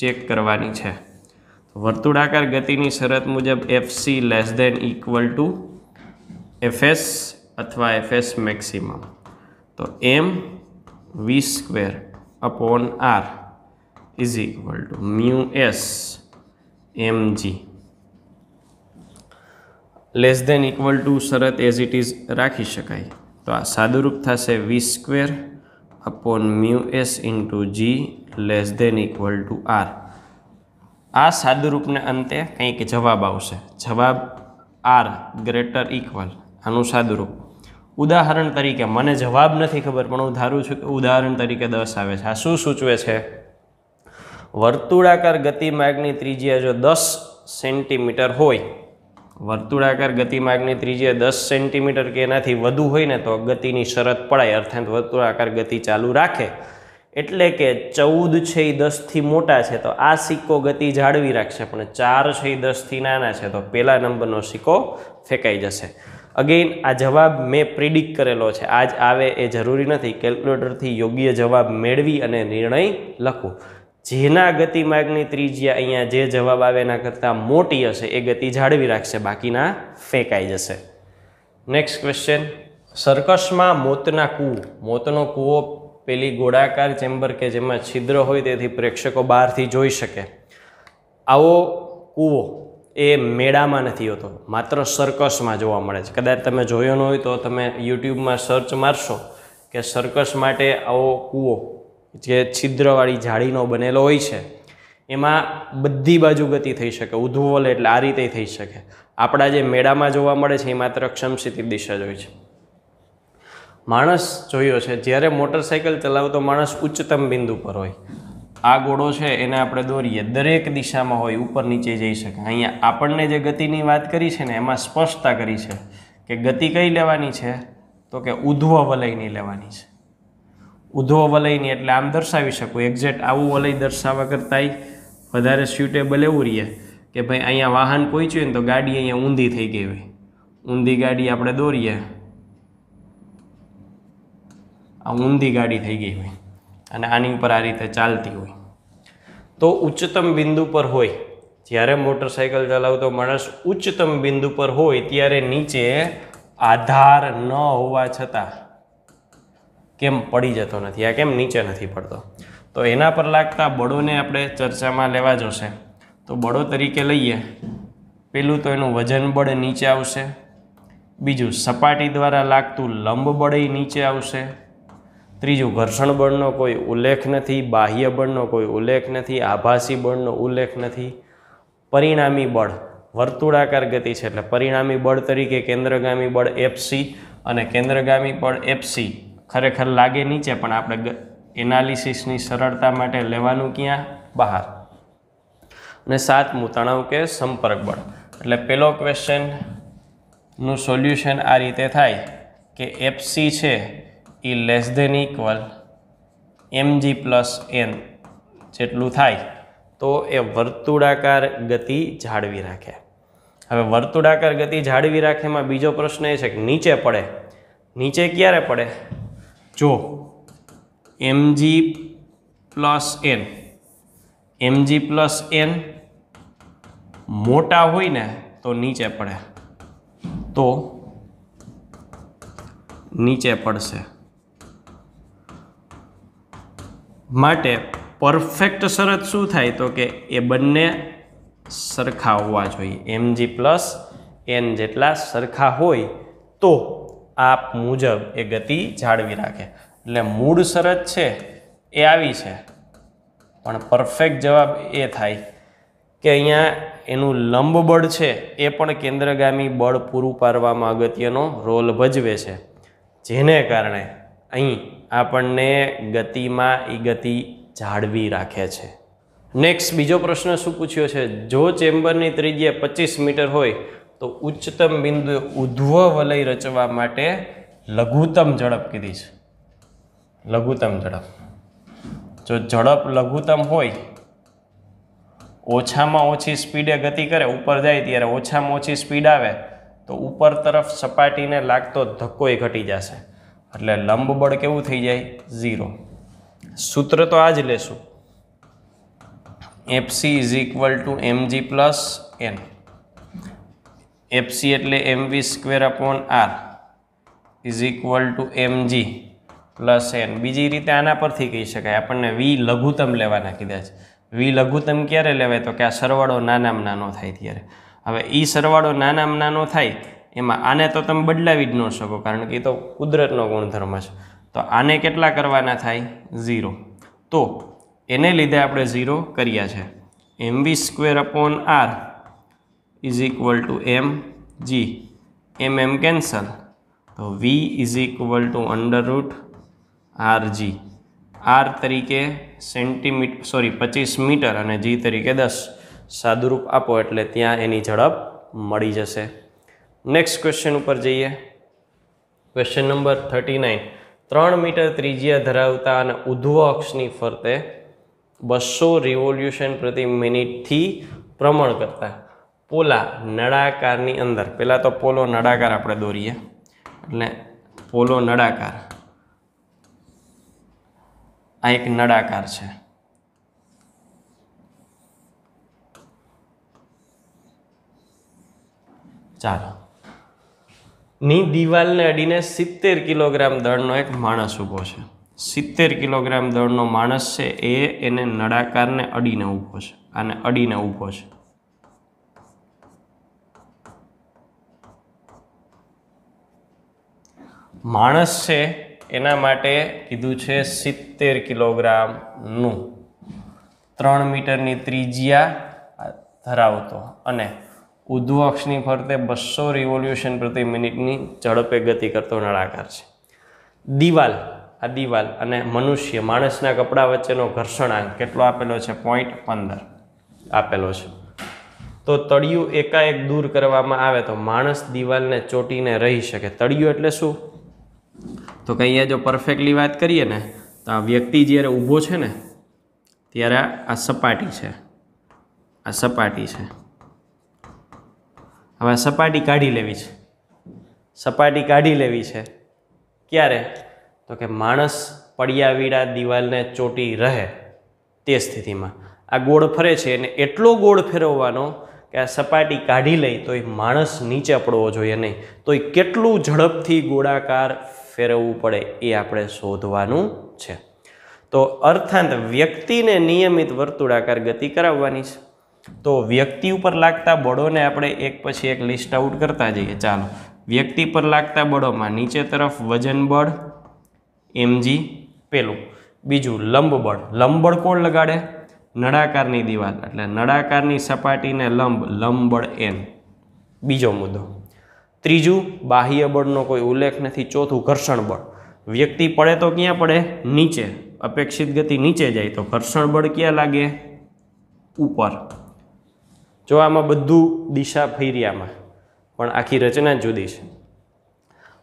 A: ચેક કરવાની છે વર્તુળાકાર ગતિની શરત મુજબ F C less than equal to F S અથવા એફએસ મેક્સિમમ તો M V square upon R is equal to mu S M G less than equal to શરત એઝ ઇટ ઇઝ રાખી શકાય તો આ સાદુરૂપ થશે V square upon mu S into G less than equal to R આ સાદુરૂપને અંતે કંઈક જવાબ આવશે જવાબ આર ગ્રેટર ઇક્વલ આનું સાદુરૂપ ઉદાહરણ તરીકે મને જવાબ નથી ખબર પણ હું ધારું છું કે ઉદાહરણ તરીકે દસ આવે છે આ શું સૂચવે છે વર્તુળાકાર ગતિમાર્ગની ત્રિજ્યા જો દસ સેન્ટીમીટર હોય વર્તુળાકાર ગતિમાર્ગની ત્રિજ્યા દસ સેન્ટીમીટર કે એનાથી વધુ હોય ને તો ગતિની શરત પડાય અર્થાત વર્તુળાકાર ગતિ ચાલુ રાખે એટલે કે ચૌદ છે એ દસથી મોટા છે તો આ સિક્કો ગતિ જાળવી રાખશે પણ ચાર છે એ દસથી નાના છે તો પહેલા નંબરનો સિક્કો ફેંકાઈ જશે અગેઇન આ જવાબ મેં પ્રિડિક્ટ કરેલો છે આજ આવે એ જરૂરી નથી કેલ્ક્યુલેટરથી યોગ્ય જવાબ મેળવી અને નિર્ણય લખો જેના ગતિમાર્ગની ત્રિજ્યા અહીંયા જે જવાબ આવે એના કરતાં મોટી હશે એ ગતિ જાળવી રાખશે બાકીના ફેંકાઈ જશે નેક્સ્ટ ક્વેશ્ચન સર્કસમાં મોતના કૂવો મોતનો કૂવો પેલી ગોળાકાર ચેમ્બર કે જેમાં છિદ્ર હોય તેથી પ્રેક્ષકો બહારથી જોઈ શકે આવો કૂવો એ મેળામાં નથી હોતો માત્ર સર્કસમાં જોવા મળે છે કદાચ તમે જોયો ન હોય તો તમે યુટ્યુબમાં સર્ચ મારશો કે સર્કસ માટે આવો કૂવો જે છિદ્રવાળી જાળીનો બનેલો હોય છે એમાં બધી બાજુ ગતિ થઈ શકે ઉધું એટલે આ રીતે થઈ શકે આપણા જે મેળામાં જોવા મળે છે એ માત્ર ક્ષમશીતી દિશા જ હોય છે માણસ જોયો છે જ્યારે મોટરસાઇકલ ચલાવતો માણસ ઉચ્ચતમ બિંદુ પર હોય આ ગોળો છે એને આપણે દોરીએ દરેક દિશામાં હોય ઉપર નીચે જઈ શકે અહીંયા આપણને જે ગતિની વાત કરી છે ને એમાં સ્પષ્ટતા કરી છે કે ગતિ કઈ લેવાની છે તો કે ઉધ્વ વલયની લેવાની છે ઉધ્વ વલયની એટલે આમ દર્શાવી શકું એક્ઝેક્ટ આવું વલય દર્શાવવા કરતાંય વધારે સ્યુટેબલ એવું રહીએ કે ભાઈ અહીંયા વાહન પહોંચ્યું ને તો ગાડી અહીંયા ઊંધી થઈ ગઈ હોય ઊંધી ગાડી આપણે દોરીએ આ ઊંધી ગાડી થઈ ગઈ હોય અને આની ઉપર આ રીતે ચાલતી હોય તો ઉચ્ચતમ બિંદુ પર હોય જ્યારે મોટરસાઇકલ ચલાવતો માણસ ઉચ્ચતમ બિંદુ પર હોય ત્યારે નીચે આધાર ન હોવા છતાં કેમ પડી જતો નથી આ કેમ નીચે નથી પડતો તો એના પર લાગતા બળોને આપણે ચર્ચામાં લેવા જશે તો બળો તરીકે લઈએ પેલું તો એનું વજન બળ નીચે આવશે બીજું સપાટી દ્વારા લાગતું લંબ બળ નીચે આવશે ત્રીજું ઘર્ષણ બળનો કોઈ ઉલ્લેખ નથી બાહ્ય બળનો કોઈ ઉલ્લેખ નથી આભાસી બળનો ઉલ્લેખ નથી પરિણામી બળ વર્તુળાકાર ગતિ છે એટલે પરિણામી બળ તરીકે કેન્દ્રગામી બળ એફસી અને કેન્દ્રગામી બળ એફસી ખરેખર લાગે નીચે પણ આપણે એનાલિસિસની સરળતા માટે લેવાનું ક્યાં બહાર અને સાતમું તણાવ કે સંપર્ક બળ એટલે પેલો ક્વેશ્ચનનું સોલ્યુશન આ રીતે થાય કે એફસી છે ઈ less than equal M G plus N જેટલું થાય તો એ વર્તુળાકાર ગતિ જાળવી રાખે હવે વર્તુળાકાર ગતિ જાળવી રાખેમાં બીજો પ્રશ્ન એ છે કે નીચે પડે નીચે ક્યારે પડે જો M G plus N M G plus N મોટા હોય ને તો નીચે પડે તો નીચે પડશે માટે પરફેક્ટ શરત શું થાય તો કે એ બંને સરખા હોવા જોઈએ એમ જી પ્લસ એન જેટલા સરખા હોય તો આપ મુજબ એ ગતિ જાળવી રાખે એટલે મૂળ શરત છે એ આવી છે પણ પરફેક્ટ જવાબ એ થાય કે અહીંયા એનું લંબબળ છે એ પણ કેન્દ્રગામી બળ પૂરું પાડવામાં અગત્યનો રોલ ભજવે છે જેને કારણે અહીં આપણને ગતિમાં એ ગતિ જાળવી રાખે છે નેક્સ્ટ બીજો પ્રશ્ન શું પૂછ્યો છે જો ચેમ્બરની ત્રિજ્યા પચીસ મીટર હોય તો ઉચ્ચતમ બિંદુ ઉધ્વ વલય રચવા માટે લઘુત્તમ ઝડપ કીધી છે લઘુત્તમ ઝડપ જો ઝડપ લઘુત્તમ હોય ઓછામાં ઓછી સ્પીડે ગતિ કરે ઉપર જાય ત્યારે ઓછામાં ઓછી સ્પીડ આવે તો ઉપર તરફ સપાટીને લાગતો ધક્કો એ ઘટી જશે એટલે લંબ બળ કેવું થઈ જાય ઝીરો સૂત્ર તો આ જ લેશું F C is equal to M G plus N F C એટલે M V square upon R is equal to M G plus N બીજી રીતે આના પરથી કહી શકાય આપણને વી લઘુત્તમ લેવાના કીધા છે વી લઘુત્તમ ક્યારે લેવાય તો કે આ સરવાળો નાનામાં નાનો થાય ત્યારે હવે એ સરવાળો નાનામાં નાનો થાય એમાં આને તો તમે બદલાવી જ ન શકો કારણ કે એ તો કુદરતનો ગુણધર્મ છે તો આને કેટલા કરવાના થાય ઝીરો તો એને લીધે આપણે ઝીરો કર્યા છે M V square upon R is equal to M G M M cancel તો V is equal to under root R G R તરીકે સેન્ટીમીટર સોરી પચીસ મીટર અને જી તરીકે દસ સાદુરૂપ આપો એટલે ત્યાં એની ઝડપ મળી જશે નેક્સ્ટ ક્વેશ્ચન ઉપર જઈએ ક્વેશ્ચન નંબર થર્ટી નાઇન ત્રણ મીટર ત્રિજ્યા ધરાવતા અને ઉધ્વ અક્ષની ફરતે બસો રિવોલ્યુશન પ્રતિ મિનિટથી પ્રમણ કરતા પોલા નળાકારની અંદર પહેલાં તો પોલો નળાકાર આપણે દોરીએ એટલે પોલો નળાકાર આ એક નળાકાર છે ચાલો ની દિવાલને અડીને સિત્તેર કિલોગ્રામ દળનો એક માણસ ઊભો છે સિત્તેર કિલોગ્રામ દળનો માણસ છે એ એને નળાકારને અડીને ઊભો છે આને અડીને ઊભો છે માણસ છે એના માટે કીધું છે સિત્તેર કિલોગ્રામનું ત્રણ મીટરની ત્રિજ્યા ધરાવતો અને ઉધ્વ અક્ષની ફરતે બસો રિવોલ્યુશન પ્રતિ મિનિટની ઝડપે ગતિ કરતો નળાકાર છે દિવાલ આ દિવાલ અને મનુષ્ય માણસના કપડાં વચ્ચેનો ઘર્ષણાંક કેટલો આપેલો છે પોઈન્ટ પંદર આપેલો છે તો તળિયું એકાએક દૂર કરવામાં આવે તો માણસ દિવાલને ચોટીને રહી શકે તળિયું એટલે શું તો કહીએ જો પરફેક્ટલી વાત કરીએ ને તો આ વ્યક્તિ જ્યારે ઊભો છે ને ત્યારે આ સપાટી છે આ સપાટી છે હવે સપાટી કાઢી લેવી છે સપાટી કાઢી લેવી છે ક્યારે તો કે માણસ પડ્યા વીડા દિવાલને ચોટી રહે તે સ્થિતિમાં આ ગોળ ફરે છે અને એટલો ગોળ ફેરવવાનો કે આ સપાટી કાઢી લઈ તો એ માણસ નીચે પડવો જોઈએ નહીં તો એ કેટલું ઝડપથી ગોળાકાર ફેરવવું પડે એ આપણે શોધવાનું છે તો અર્થાંત વ્યક્તિને નિયમિત વર્તુળાકાર ગતિ કરાવવાની છે તો વ્યક્તિ ઉપર લાગતા બળોને આપણે એક પછી એક લિસ્ટ આઉટ કરતા જઈએ ચાલો વ્યક્તિ પર લાગતા બળોમાં નીચે તરફ વજન બળ એમજી પેલું બીજું લંબબળ લંબબળ કોણ લગાડે નળાકારની દિવાલ એટલે નળાકારની સપાટીને લંબ લંબબળ એન બીજો મુદ્દો ત્રીજું બાહ્ય બળનો કોઈ ઉલ્લેખ નથી ચોથું ઘર્ષણ બળ વ્યક્તિ પડે તો ક્યાં પડે નીચે અપેક્ષિત ગતિ નીચે જાય તો ઘર્ષણ બળ ક્યાં લાગે ઉપર જો આમાં બધું દિશા ફેર્યામાં પણ આખી રચના જુદી છે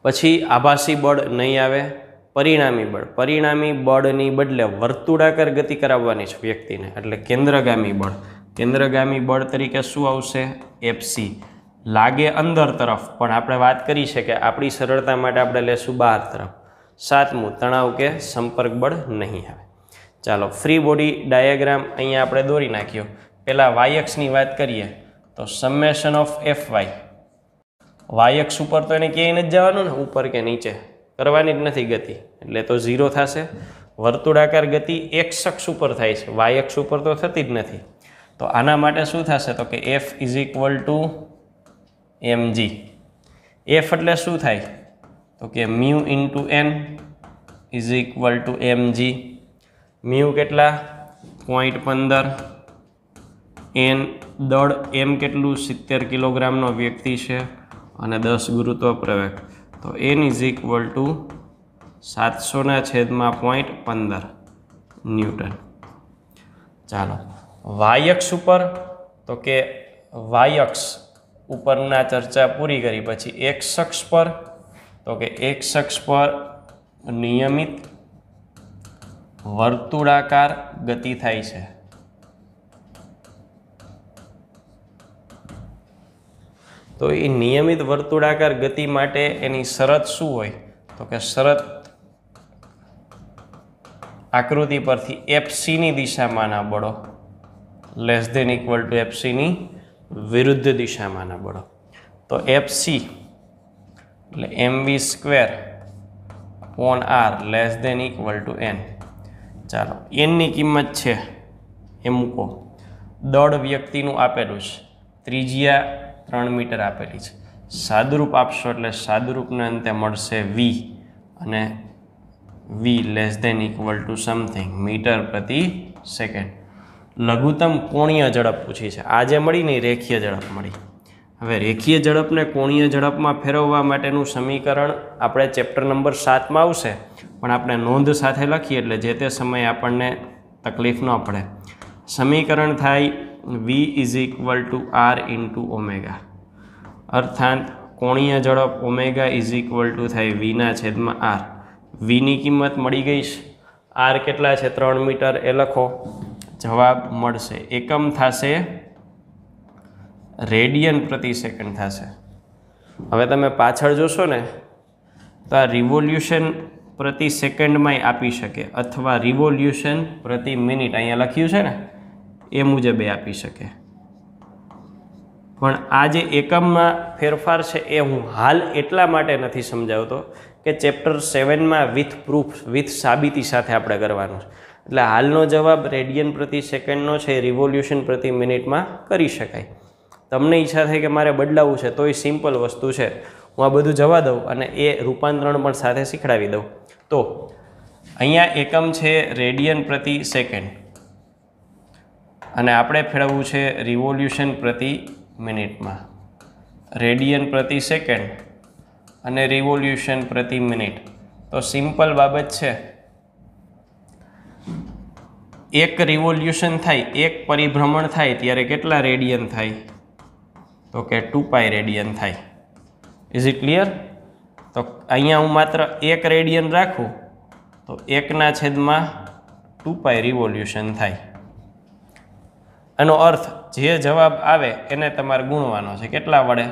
A: પછી આભાસી બળ નહીં આવે પરિણામી બળ પરિણામી બળની બદલે વર્તુળાકાર ગતિ કરાવવાની છે વ્યક્તિને એટલે કેન્દ્રગામી બળ કેન્દ્રગામી બળ તરીકે શું આવશે એફસી લાગે અંદર તરફ પણ આપણે વાત કરી છે કે આપણી સરળતા માટે આપણે લેશું બહાર તરફ સાતમું તણાવ કે સંપર્ક બળ નહીં આવે ચાલો ફ્રી બોડી ડાયાગ્રામ અહીંયા આપણે દોરી નાખ્યો પહેલાં વાયક્ષની વાત કરીએ તો સમેશન ઓફ એફ વાય વાયએક્સ ઉપર તો એને ક્યાંય નથી જવાનું ને ઉપર કે નીચે કરવાની જ નથી ગતિ એટલે તો ઝીરો થશે વર્તુળાકાર ગતિ એક અક્ષ ઉપર થાય છે વાયએક્સ ઉપર તો થતી જ નથી તો આના માટે શું થશે તો કે F is equal to M G F એટલે શું થાય તો કે mu into N is equal to M G mu કેટલા પોઈન્ટ પંદર એન દળ એમ કેટલું સિત્તેર કિલોગ્રામનો વ્યક્તિ છે અને દસ ગુરુત્વ પ્રવેગ તો એન ઇઝ ઇક્વલ ટુ સાતસોના છેદમાં પોઈન્ટ પંદર ન્યૂટન ચાલો વાયક્ષ ઉપર તો કે વાયક્ષ ઉપરના ચર્ચા પૂરી કરી પછી એક શખ્સ પર તો કે એક શખ્સ પર નિયમિત વર્તુળાકાર ગતિ થાય છે તો એ નિયમિત વર્તુળાકાર ગતિ માટે એની શરત શું હોય તો કે શરત આકૃતિ પરથી એફસીની દિશામાંના બળો લેસ દેન ઇક્વલ ટુ એફસીની વિરુદ્ધ દિશામાંના બળો તો એફસી એટલે M V square on R less than equal to N ચાલો એનની કિંમત છે એ મૂકો દળ વ્યક્તિનું આપેલું છે ત્રિજ્યા ત્રણ મીટર આપેલી છે સાદુરૂપ આપશો એટલે સાદુરૂપને અંતે મળશે વી અને V less than equal to something metre પ્રતિ સેકન્ડ લઘુત્તમ કોણીય ઝડપ પૂછી છે આ જે મળી ને રેખીય ઝડપ મળી હવે રેખીય ઝડપને કોણીય ઝડપમાં ફેરવવા માટેનું સમીકરણ આપણે ચેપ્ટર નંબર સાતમાં આવશે પણ આપણે નોંધ સાથે લખીએ એટલે જે તે સમયે આપણને તકલીફ ન પડે સમીકરણ થાય V is equal to R into omega અર્થાત કોણીય ઝડપ ઓમેગા ઇઝ ઇક્વલ ટુ થાય વીના છેદમાં આર વીની કિંમત મળી ગઈ છે આર કેટલા છે ત્રણ મીટર એ લખો જવાબ મળશે એકમ થશે રેડિયન પ્રતિ સેકન્ડ થશે હવે તમે પાછળ જોશો ને તો આ રિવોલ્યુશન પ્રતિ સેકન્ડમાંય આપી શકે અથવા રિવોલ્યુશન પ્રતિ મિનિટ અહીંયા લખ્યું છે ને એ મુજબ એ આપી શકે પણ આ જે એકમમાં ફેરફાર છે એ હું હાલ એટલા માટે નથી સમજાવતો કે ચેપ્ટર સેવનમાં વિથ પ્રૂફ વિથ સાબિતી સાથે આપણે કરવાનું છે એટલે હાલનો જવાબ રેડિયન પ્રતિ સેકન્ડનો છે રિવોલ્યુશન પ્રતિ મિનિટમાં કરી શકાય તમને ઈચ્છા થાય કે મારે બદલાવવું છે તો એ સિમ્પલ વસ્તુ છે હું આ બધું જવા દઉં અને એ રૂપાંતરણ પણ સાથે શીખડાવી દઉં તો અહીંયા એકમ છે રેડિયન પ્રતિ સેકન્ડ અને આપણે ફેળવવું છે રિવોલ્યુશન પ્રતિ મિનિટમાં રેડિયન પ્રતિ સેકન્ડ અને રિવોલ્યુશન પ્રતિ મિનિટ તો સિમ્પલ બાબત છે એક રિવોલ્યુશન થાય એક પરિભ્રમણ થાય ત્યારે કેટલા રેડિયન થાય તો કે ટુ પાય રેડિયન થાય ઇઝ ઇટ ક્લિયર તો અહીંયા હું માત્ર એક રેડિયન રાખું તો એકના છેદમાં ટુ પાય રિવોલ્યુશન થાય એનો અર્થ જે જવાબ આવે એને તમારે ગુણવાનો છે કેટલા વડે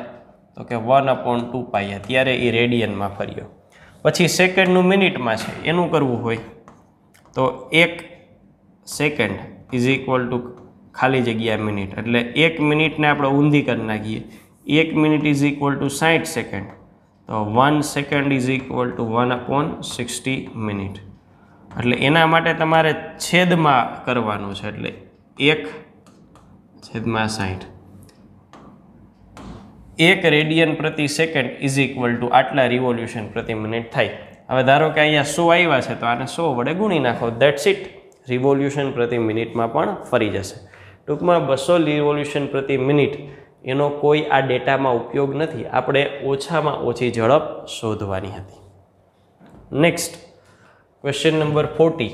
A: તો કે વન અપોન ટુ પાઈ ત્યારે એ રેડિયનમાં ફર્યો પછી સેકન્ડનું મિનિટમાં છે એનું કરવું હોય તો એક સેકન્ડ ઇઝ ઇક્વલ ટુ ખાલી જગ્યા મિનિટ એટલે એક મિનિટને આપણે ઊંધી કરી નાખીએ એક મિનિટ ઇઝ ઇક્વલ ટુ સાઠ સેકન્ડ તો one second is equal to one upon sixty minute એટલે એના માટે તમારે છેદમાં કરવાનું છે એટલે એક છેદમાં સાહીઠ એક રેડિયન પ્રતિ સેકન્ડ ઇઝ ઇક્વલ ટુ આટલા રિવોલ્યુશન પ્રતિ મિનિટ થાય હવે ધારો કે અહીંયા સો આવ્યા છે તો આને સો વડે ગુણી નાખો દેટ્સ ઇટ રિવોલ્યુશન પ્રતિ મિનિટમાં પણ ફરી જશે ટૂંકમાં બસો રિવોલ્યુશન પ્રતિ મિનિટ એનો કોઈ આ ડેટામાં ઉપયોગ નથી આપણે ઓછામાં ઓછી ઝડપ શોધવાની હતી next question number forty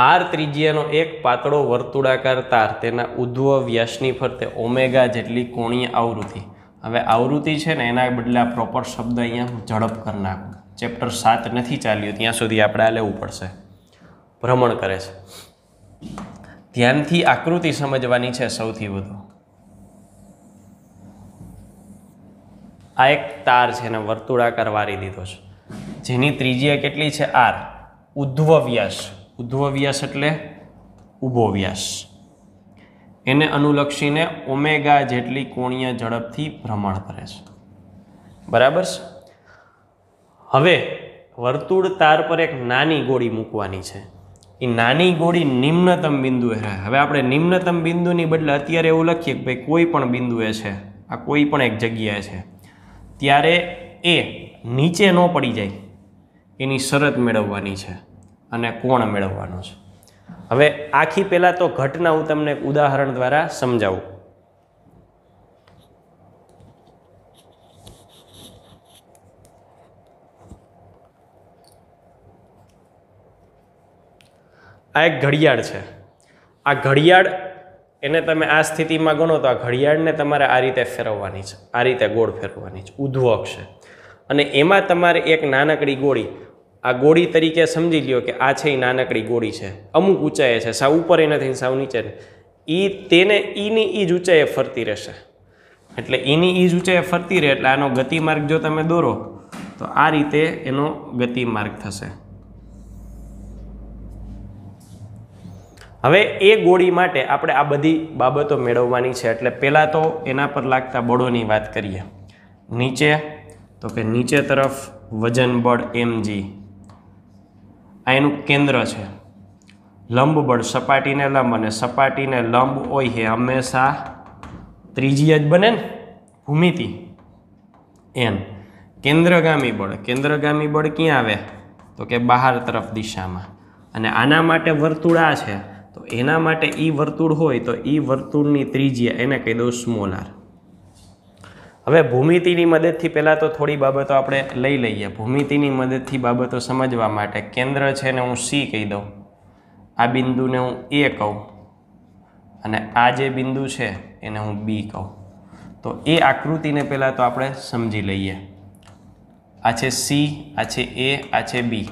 A: R ત્રિજ્યાનો એક પાતળો વર્તુળાકાર તાર તેના ઉધ્વ વ્યાસની ફરતે ઓમેગા જેટલી કોણીય આવૃત્તિ હવે આવૃત્તિ છે ને એના બદલે આ પ્રોપર શબ્દ અહીંયા હું ઝડપ કરી નાખું ચેપ્ટર સાત નથી ચાલ્યું ત્યાં સુધી આપણે આ લેવું પડશે ભ્રમણ કરે છે ધ્યાનથી આકૃતિ સમજવાની છે સૌથી વધુ આ એક તાર છે એને વર્તુળાકાર વારી દીધો છે જેની ત્રિજ્યા કેટલી છે આર ઉધ્વ વ્યાસ ઉધ્વ વ્યાસ એટલે ઊભો વ્યાસ એને અનુલક્ષીને ઓમેગા જેટલી કોણીય ઝડપથી ભ્રમણ કરે છે બરાબર છે હવે વર્તુળ તાર પર એક નાની ગોળી મૂકવાની છે એ નાની ગોળી નિમ્નતમ બિંદુએ છે હવે આપણે નિમ્નતમ બિંદુની બદલે અત્યારે એવું લખીએ કે ભાઈ કોઈ પણ બિંદુએ છે આ કોઈ પણ એક જગ્યાએ છે ત્યારે એ નીચે ન પડી જાય એની શરત મેળવવાની છે અને કોણ મેળવવાનો છે હવે આખી પહેલાં તો ઘટના હું તમને ઉદાહરણ દ્વારા સમજાવું આ એક ઘડિયાળ છે આ ઘડિયાળ એને તમે આ સ્થિતિમાં ગણો તો આ ઘડિયાળને તમારે આ રીતે ફેરવવાની છે આ રીતે ગોળ ફેરવવાની છે ઉદ્વક છે અને એમાં તમારે એક નાનકડી ગોળી આ ગોળી તરીકે સમજી લ્યો કે આ છે એ નાનકડી ગોળી છે અમુક ઊંચાઈએ છે સાવ ઉપર એ નથી સાવ નીચે એ તેને એની એ જ ઊંચાઈએ ફરતી રહેશે એટલે એની એ જ ઊંચાઈએ ફરતી રહે એટલે આનો ગતિમાર્ગ જો તમે દોરો તો આ રીતે એનો ગતિમાર્ગ થશે હવે એ ગોળી માટે આપણે આ બધી બાબતો મેળવવાની છે એટલે પહેલાં તો એના પર લાગતા બળોની વાત કરીએ નીચે તો કે નીચે તરફ વજન બળ એમજી આ એનું કેન્દ્ર છે લંબબળ સપાટીને લંબ અને સપાટીને લંબ હોય છે હંમેશા ત્રીજી જ બને ને ભૂમિતિ એન કેન્દ્રગામી બળ કેન્દ્રગામી બળ ક્યાં આવે તો કે બહાર તરફ દિશામાં અને આના માટે વર્તુળ આ છે તો એના માટે એ વર્તુળ હોય તો એ વર્તુળની ત્રિજ્યા એને કહી દઉં સ્મોલ આર હવે ભૂમિતિની મદદથી પહેલાં તો થોડી બાબતો આપણે લઈ લઈએ ભૂમિતિની મદદથી બાબતો સમજવા માટે કેન્દ્ર છે ને હું સી કહી દઉં આ બિંદુને હું એ કહું અને આ જે બિંદુ છે એને હું બી કહું તો એ આકૃતિને પહેલાં તો આપણે સમજી લઈએ આ છે સી આ છે એ આ છે બી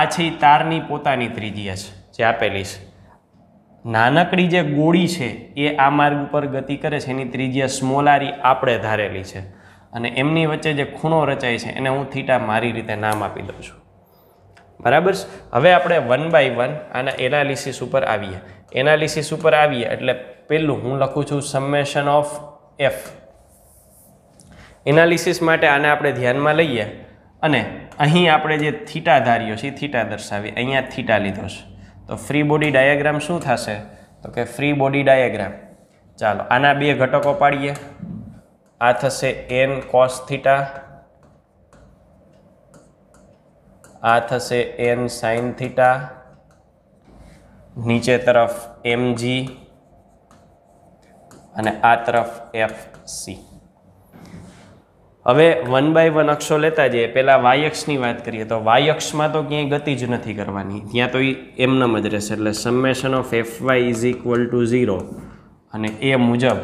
A: આ છે તારની પોતાની ત્રિજ્યા છે જે આપેલી છે નાનકડી જે ગોળી છે એ આ માર્ગ ઉપર ગતિ કરે છે એની ત્રિજ્યા સ્મોલારી આપણે ધારેલી છે અને એમની વચ્ચે જે ખૂણો રચાય છે એને હું થીટા મારી રીતે નામ આપી દઉં છું બરાબર હવે આપણે વન બાય વન આના એનાલિસિસ ઉપર આવીએ એનાલિસિસ ઉપર આવીએ એટલે પહેલું હું લખું છું સમેશન ઓફ એફ એનાલિસિસ માટે આને આપણે ધ્યાનમાં લઈએ અને અહીં આપણે જે થીટા ધાર્યો છે થીટા દર્શાવીએ અહીંયા થીટા લીધો છે તો ફ્રી બોડી ડાયાગ્રામ શું થશે તો કે ફ્રી બોડી ડાયાગ્રામ ચાલો આના બે ઘટકો પાડીએ આ થશે એન કોસ થીટા આ થશે એન સાઇન થીટા નીચે તરફ એમજી અને આ તરફ એફ સી હવે વન બાય વન અક્ષો લેતા જઈએ પહેલાં વાયક્ષની વાત કરીએ તો વાય અક્ષમાં તો ક્યાંય ગતિ જ નથી કરવાની ત્યાં તો એ એમનામ જ રહેશે એટલે summation of F Y is equal to zero અને એ મુજબ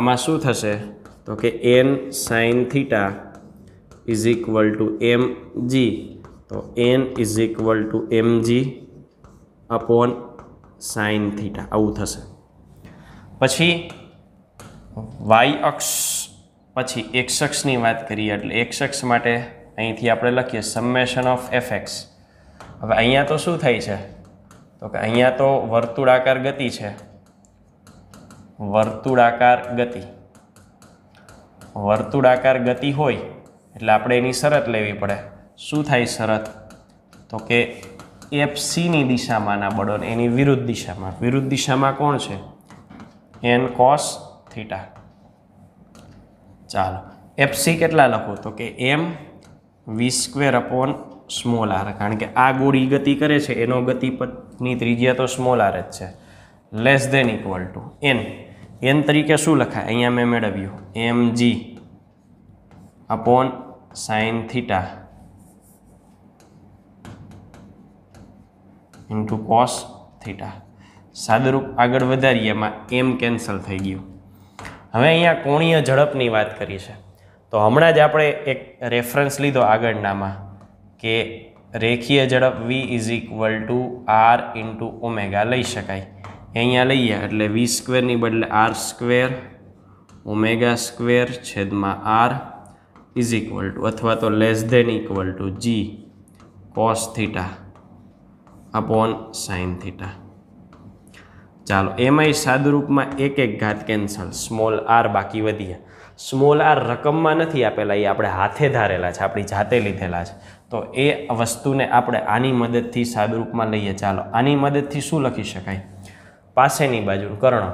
A: આમાં શું થશે તો કે N sine theta is equal to M G તો N is equal to M G upon sine theta આવું થશે પછી વાય અક્ષ પછી એક શખ્સની વાત કરીએ એટલે એક શખ્સ માટે અહીંથી આપણે લખીએ સમ્મેશન ઓફ એફએક્સ હવે અહીંયા તો શું થાય છે તો કે અહીંયા તો વર્તુળાકાર ગતિ છે વર્તુળાકાર ગતિ વર્તુળાકાર ગતિ હોય એટલે આપણે એની શરત લેવી પડે શું થાય શરત તો કે એફ સીની દિશામાંના બળોને એની વિરુદ્ધ દિશામાં વિરુદ્ધ દિશામાં કોણ છે એન કોસ થીટા ચાલો એફસી કેટલા લખો તો કે M V square upon small R કારણ કે આ ગોળી ગતિ કરે છે એનો ગતિપથની ત્રિજ્યા તો સ્મોલ આર જ છે less than equal to N N તરીકે શું લખાય અહીંયા મેં મેળવ્યું M G upon sine theta into cos theta સાદરૂપ આગળ વધારીએ એમાં એમ કેન્સલ થઈ ગયું હવે અહીંયા કોણીય ઝડપની વાત કરી છે તો હમણાં જ આપણે એક રેફરન્સ લીધો આગળનામાં કે રેખીય ઝડપ V is equal to R into omega લઈ શકાય અહીંયા લઈએ એટલે વી સ્ક્વેરની બદલે આર સ્ક્વેર ઓમેગા સ્ક્વેર છેદમાં આર ઇઝ ઇક્વલ ટુ અથવા તો less than equal to G cos theta upon sine theta ચાલો એમાંય સાદુરૂપમાં એક એક ઘાત કેન્સલ સ્મોલ આર બાકી વધ્યા સ્મોલ આર રકમમાં નથી આપેલા એ આપણે હાથે ધારેલા છે આપણી જાતે લીધેલા છે તો એ વસ્તુને આપણે આની મદદથી સાદુરૂપમાં લઈએ ચાલો આની મદદથી શું લખી શકાય પાસેની બાજુ કર્ણ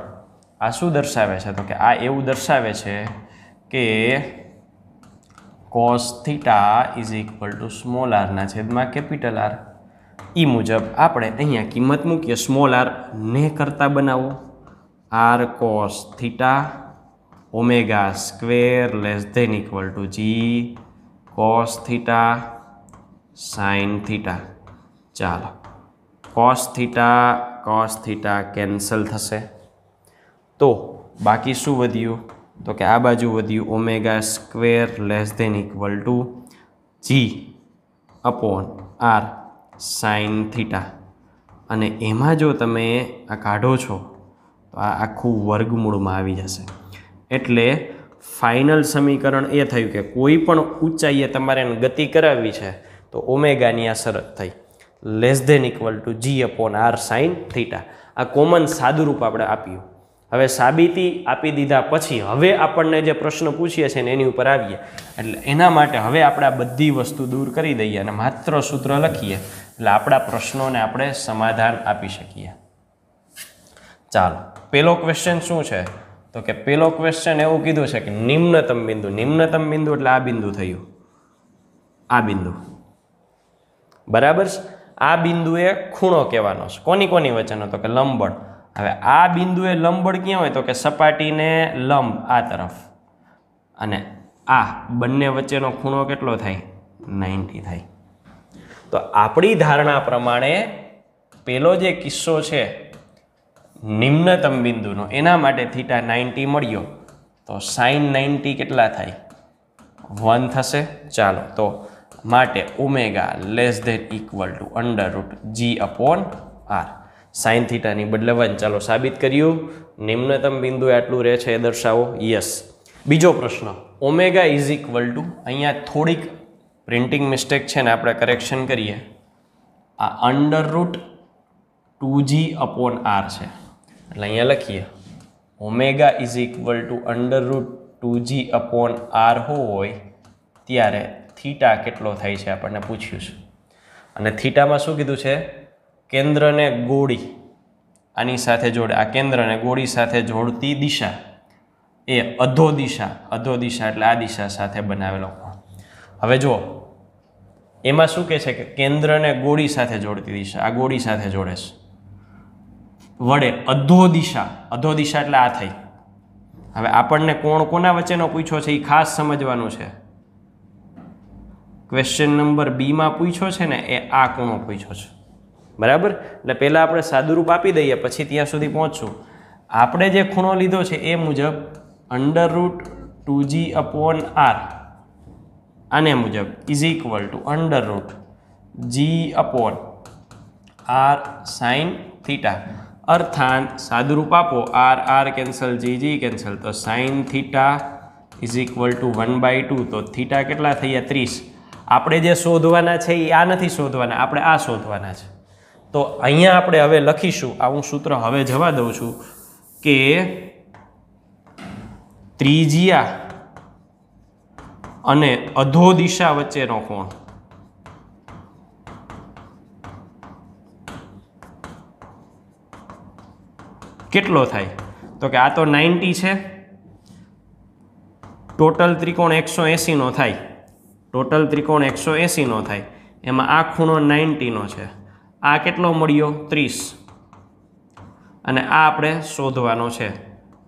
A: આ શું દર્શાવે છે તો કે આ એવું દર્શાવે છે કે cos theta is equal to small આરના છેદમાં કેપિટલ આર એ મુજબ આપણે અહીંયા કિંમત મૂકીએ સ્મોલ આર ને કરતાં બનાવો R cos theta omega square less than equal to G cos theta sine theta ચાલો cos theta cos theta cancel થશે તો બાકી શું વધ્યું તો કે આ બાજુ વધ્યું omega square less than equal to G upon R sine theta અને એમાં જો તમે આ કાઢો છો તો આ આખું વર્ગમૂળમાં આવી જશે એટલે ફાઇનલ સમીકરણ એ થયું કે કોઈ પણ ઊંચાઈએ તમારે ગતિ કરાવવી છે તો ઓમેગાની આ શરત થઈ less than equal to G upon R sine theta આ કોમન સાદુરૂપ આપણે આપ્યું હવે સાબિતી આપી દીધા પછી હવે આપણને જે પ્રશ્ન પૂછીએ છે ને એની ઉપર આવીએ એટલે એના માટે હવે આપણે બધી વસ્તુ દૂર કરી દઈએ અને માત્ર સૂત્ર લખીએ એટલે આપણા પ્રશ્નોને આપણે સમાધાન આપી શકીએ ચાલો પેલો ક્વેશ્ચન શું છે તો કે પેલો ક્વેશ્ચન એવું કીધું છે કે નિમ્નતમ બિંદુ નિમ્નતમ બિંદુ એટલે આ બિંદુ થયું આ બિંદુ બરાબર આ બિંદુએ ખૂણો કહેવાનો છે કોની કોની વચ્ચેનો તો કે લંબન હવે આ બિંદુએ લંબગોળ ક્યાં હોય તો કે સપાટીને લંબ આ તરફ અને આ બંને વચ્ચેનો ખૂણો કેટલો થાય નાઇન્ટી થાય તો આપણી ધારણા પ્રમાણે પેલો જે કિસ્સો છે નિમ્નતમ બિંદુનો એના માટે થીટા નાઇન્ટી મળ્યો તો સાઇન નાઇન્ટી કેટલા થાય વન થશે ચાલો તો માટે omega less than equal to under root G upon R sine થીટાની બદલાવાની ચાલો સાબિત કર્યું નિમ્નતમ બિંદુ આટલું રહે છે એ દર્શાવો યસ બીજો પ્રશ્ન ઓમેગા ઇઝ ઇક્વલ ટુ અહીંયા થોડીક પ્રિન્ટિંગ મિસ્ટેક છે ને આપણે કરેક્શન કરીએ આ under root two G upon R છે એટલે અહીંયા લખીએ omega is equal to under root two G upon R હોય ત્યારે થીટા કેટલો થાય છે આપણને પૂછ્યું છે અને થીટામાં શું કીધું છે કેન્દ્રને ગોળી આની સાથે જોડે આ કેન્દ્રને ગોળી સાથે જોડતી દિશા એ અધો દિશા અધો દિશા એટલે આ દિશા સાથે બનાવેલો કોણ હવે જુઓ એમાં શું કહે છે કે કેન્દ્રને ગોળી સાથે જોડતી દિશા આ ગોળી સાથે જોડે છે વડે અધો દિશા અધો દિશા એટલે આ થઈ હવે આપણને કોણ કોના વચ્ચેનો પૂછ્યો છે એ ખાસ સમજવાનું છે ક્વેશ્ચન નંબર બીમાં પૂછ્યો છે ને એ આ કોણો પૂછ્યો છે બરાબર એટલે પહેલાં આપણે સાદુરૂપ આપી દઈએ પછી ત્યાં સુધી પહોંચશું આપણે જે ખૂણો લીધો છે એ મુજબ under root two G upon R આને મુજબ is equal to under root G upon R sine theta અર્થાંત સાદુરૂપ આપો R R cancel G G cancel તો sine theta is equal to one by two તો થીટા કેટલા થઈ ગયા ત્રીસ આપણે જે શોધવાના છે એ આ નથી શોધવાના આપણે આ શોધવાના છે તો અહીંયા આપણે હવે લખીશું આ હું સૂત્ર હવે જવા દઉં છું કે ત્રિજિયા અને અધો દિશા વચ્ચેનો કોણ કેટલો થાય તો કે આ તો નાઇન્ટી છે ટોટલ ત્રિકોણ એકસો એંસીનો થાય ટોટલ ત્રિકોણ એકસો એંસીનો થાય એમાં આ ખૂણો નાઇન્ટીનો છે આ કેટલો મળ્યો ત્રીસ અને આ આપણે શોધવાનો છે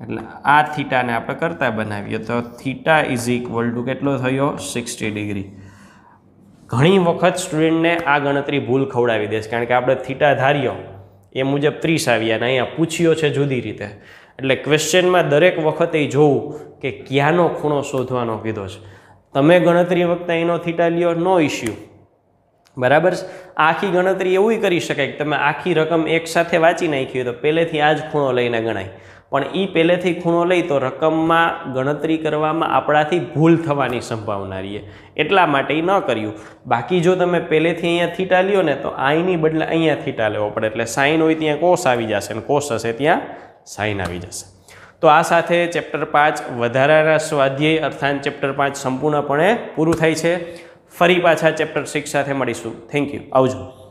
A: એટલે આ થીટાને આપણે કરતા બનાવીએ તો થીટા ઇઝ ઇક્વલ ટુ કેટલો થયો સિક્સટી ડિગ્રી ઘણી વખત સ્ટુડન્ટને આ ગણતરી ભૂલ ખવડાવી દેશે કારણ કે આપણે થીટા ધાર્યો એ મુજબ ત્રીસ આવ્યા અને અહીંયા પૂછ્યો છે જુદી રીતે એટલે ક્વેશ્ચનમાં દરેક વખતે જોવું કે ક્યાંનો ખૂણો શોધવાનો કીધો છે તમે ગણતરી વખતે અહીંનો થીટા લ્યો નો ઇસ્યુ બરાબર આખી ગણતરી એવું કરી શકાય કે તમે આખી રકમ એકસાથે વાંચી નાખી હોય તો પહેલેથી આ જ ખૂણો લઈને ગણાય પણ એ પહેલેથી ખૂણો લઈ તો રકમમાં ગણતરી કરવામાં આપણાથી ભૂલ થવાની સંભાવના રહીએ એટલા માટે એ ન કર્યું બાકી જો તમે પહેલેથી અહીંયા થીટા લ્યો ને તો આઈની બદલે અહીંયા થીટા લેવો પડે એટલે સાઇન હોય ત્યાં કોસ આવી જશે અને કોષ હશે ત્યાં સાઇન આવી જશે તો આ સાથે ચેપ્ટર પાંચ વધારાના સ્વાધ્યાય અર્થાંત ચેપ્ટર પાંચ સંપૂર્ણપણે પૂરું થાય છે ફરી પાછા ચેપ્ટર સિક્સ સાથે મળીશું થેન્ક યુ આવજો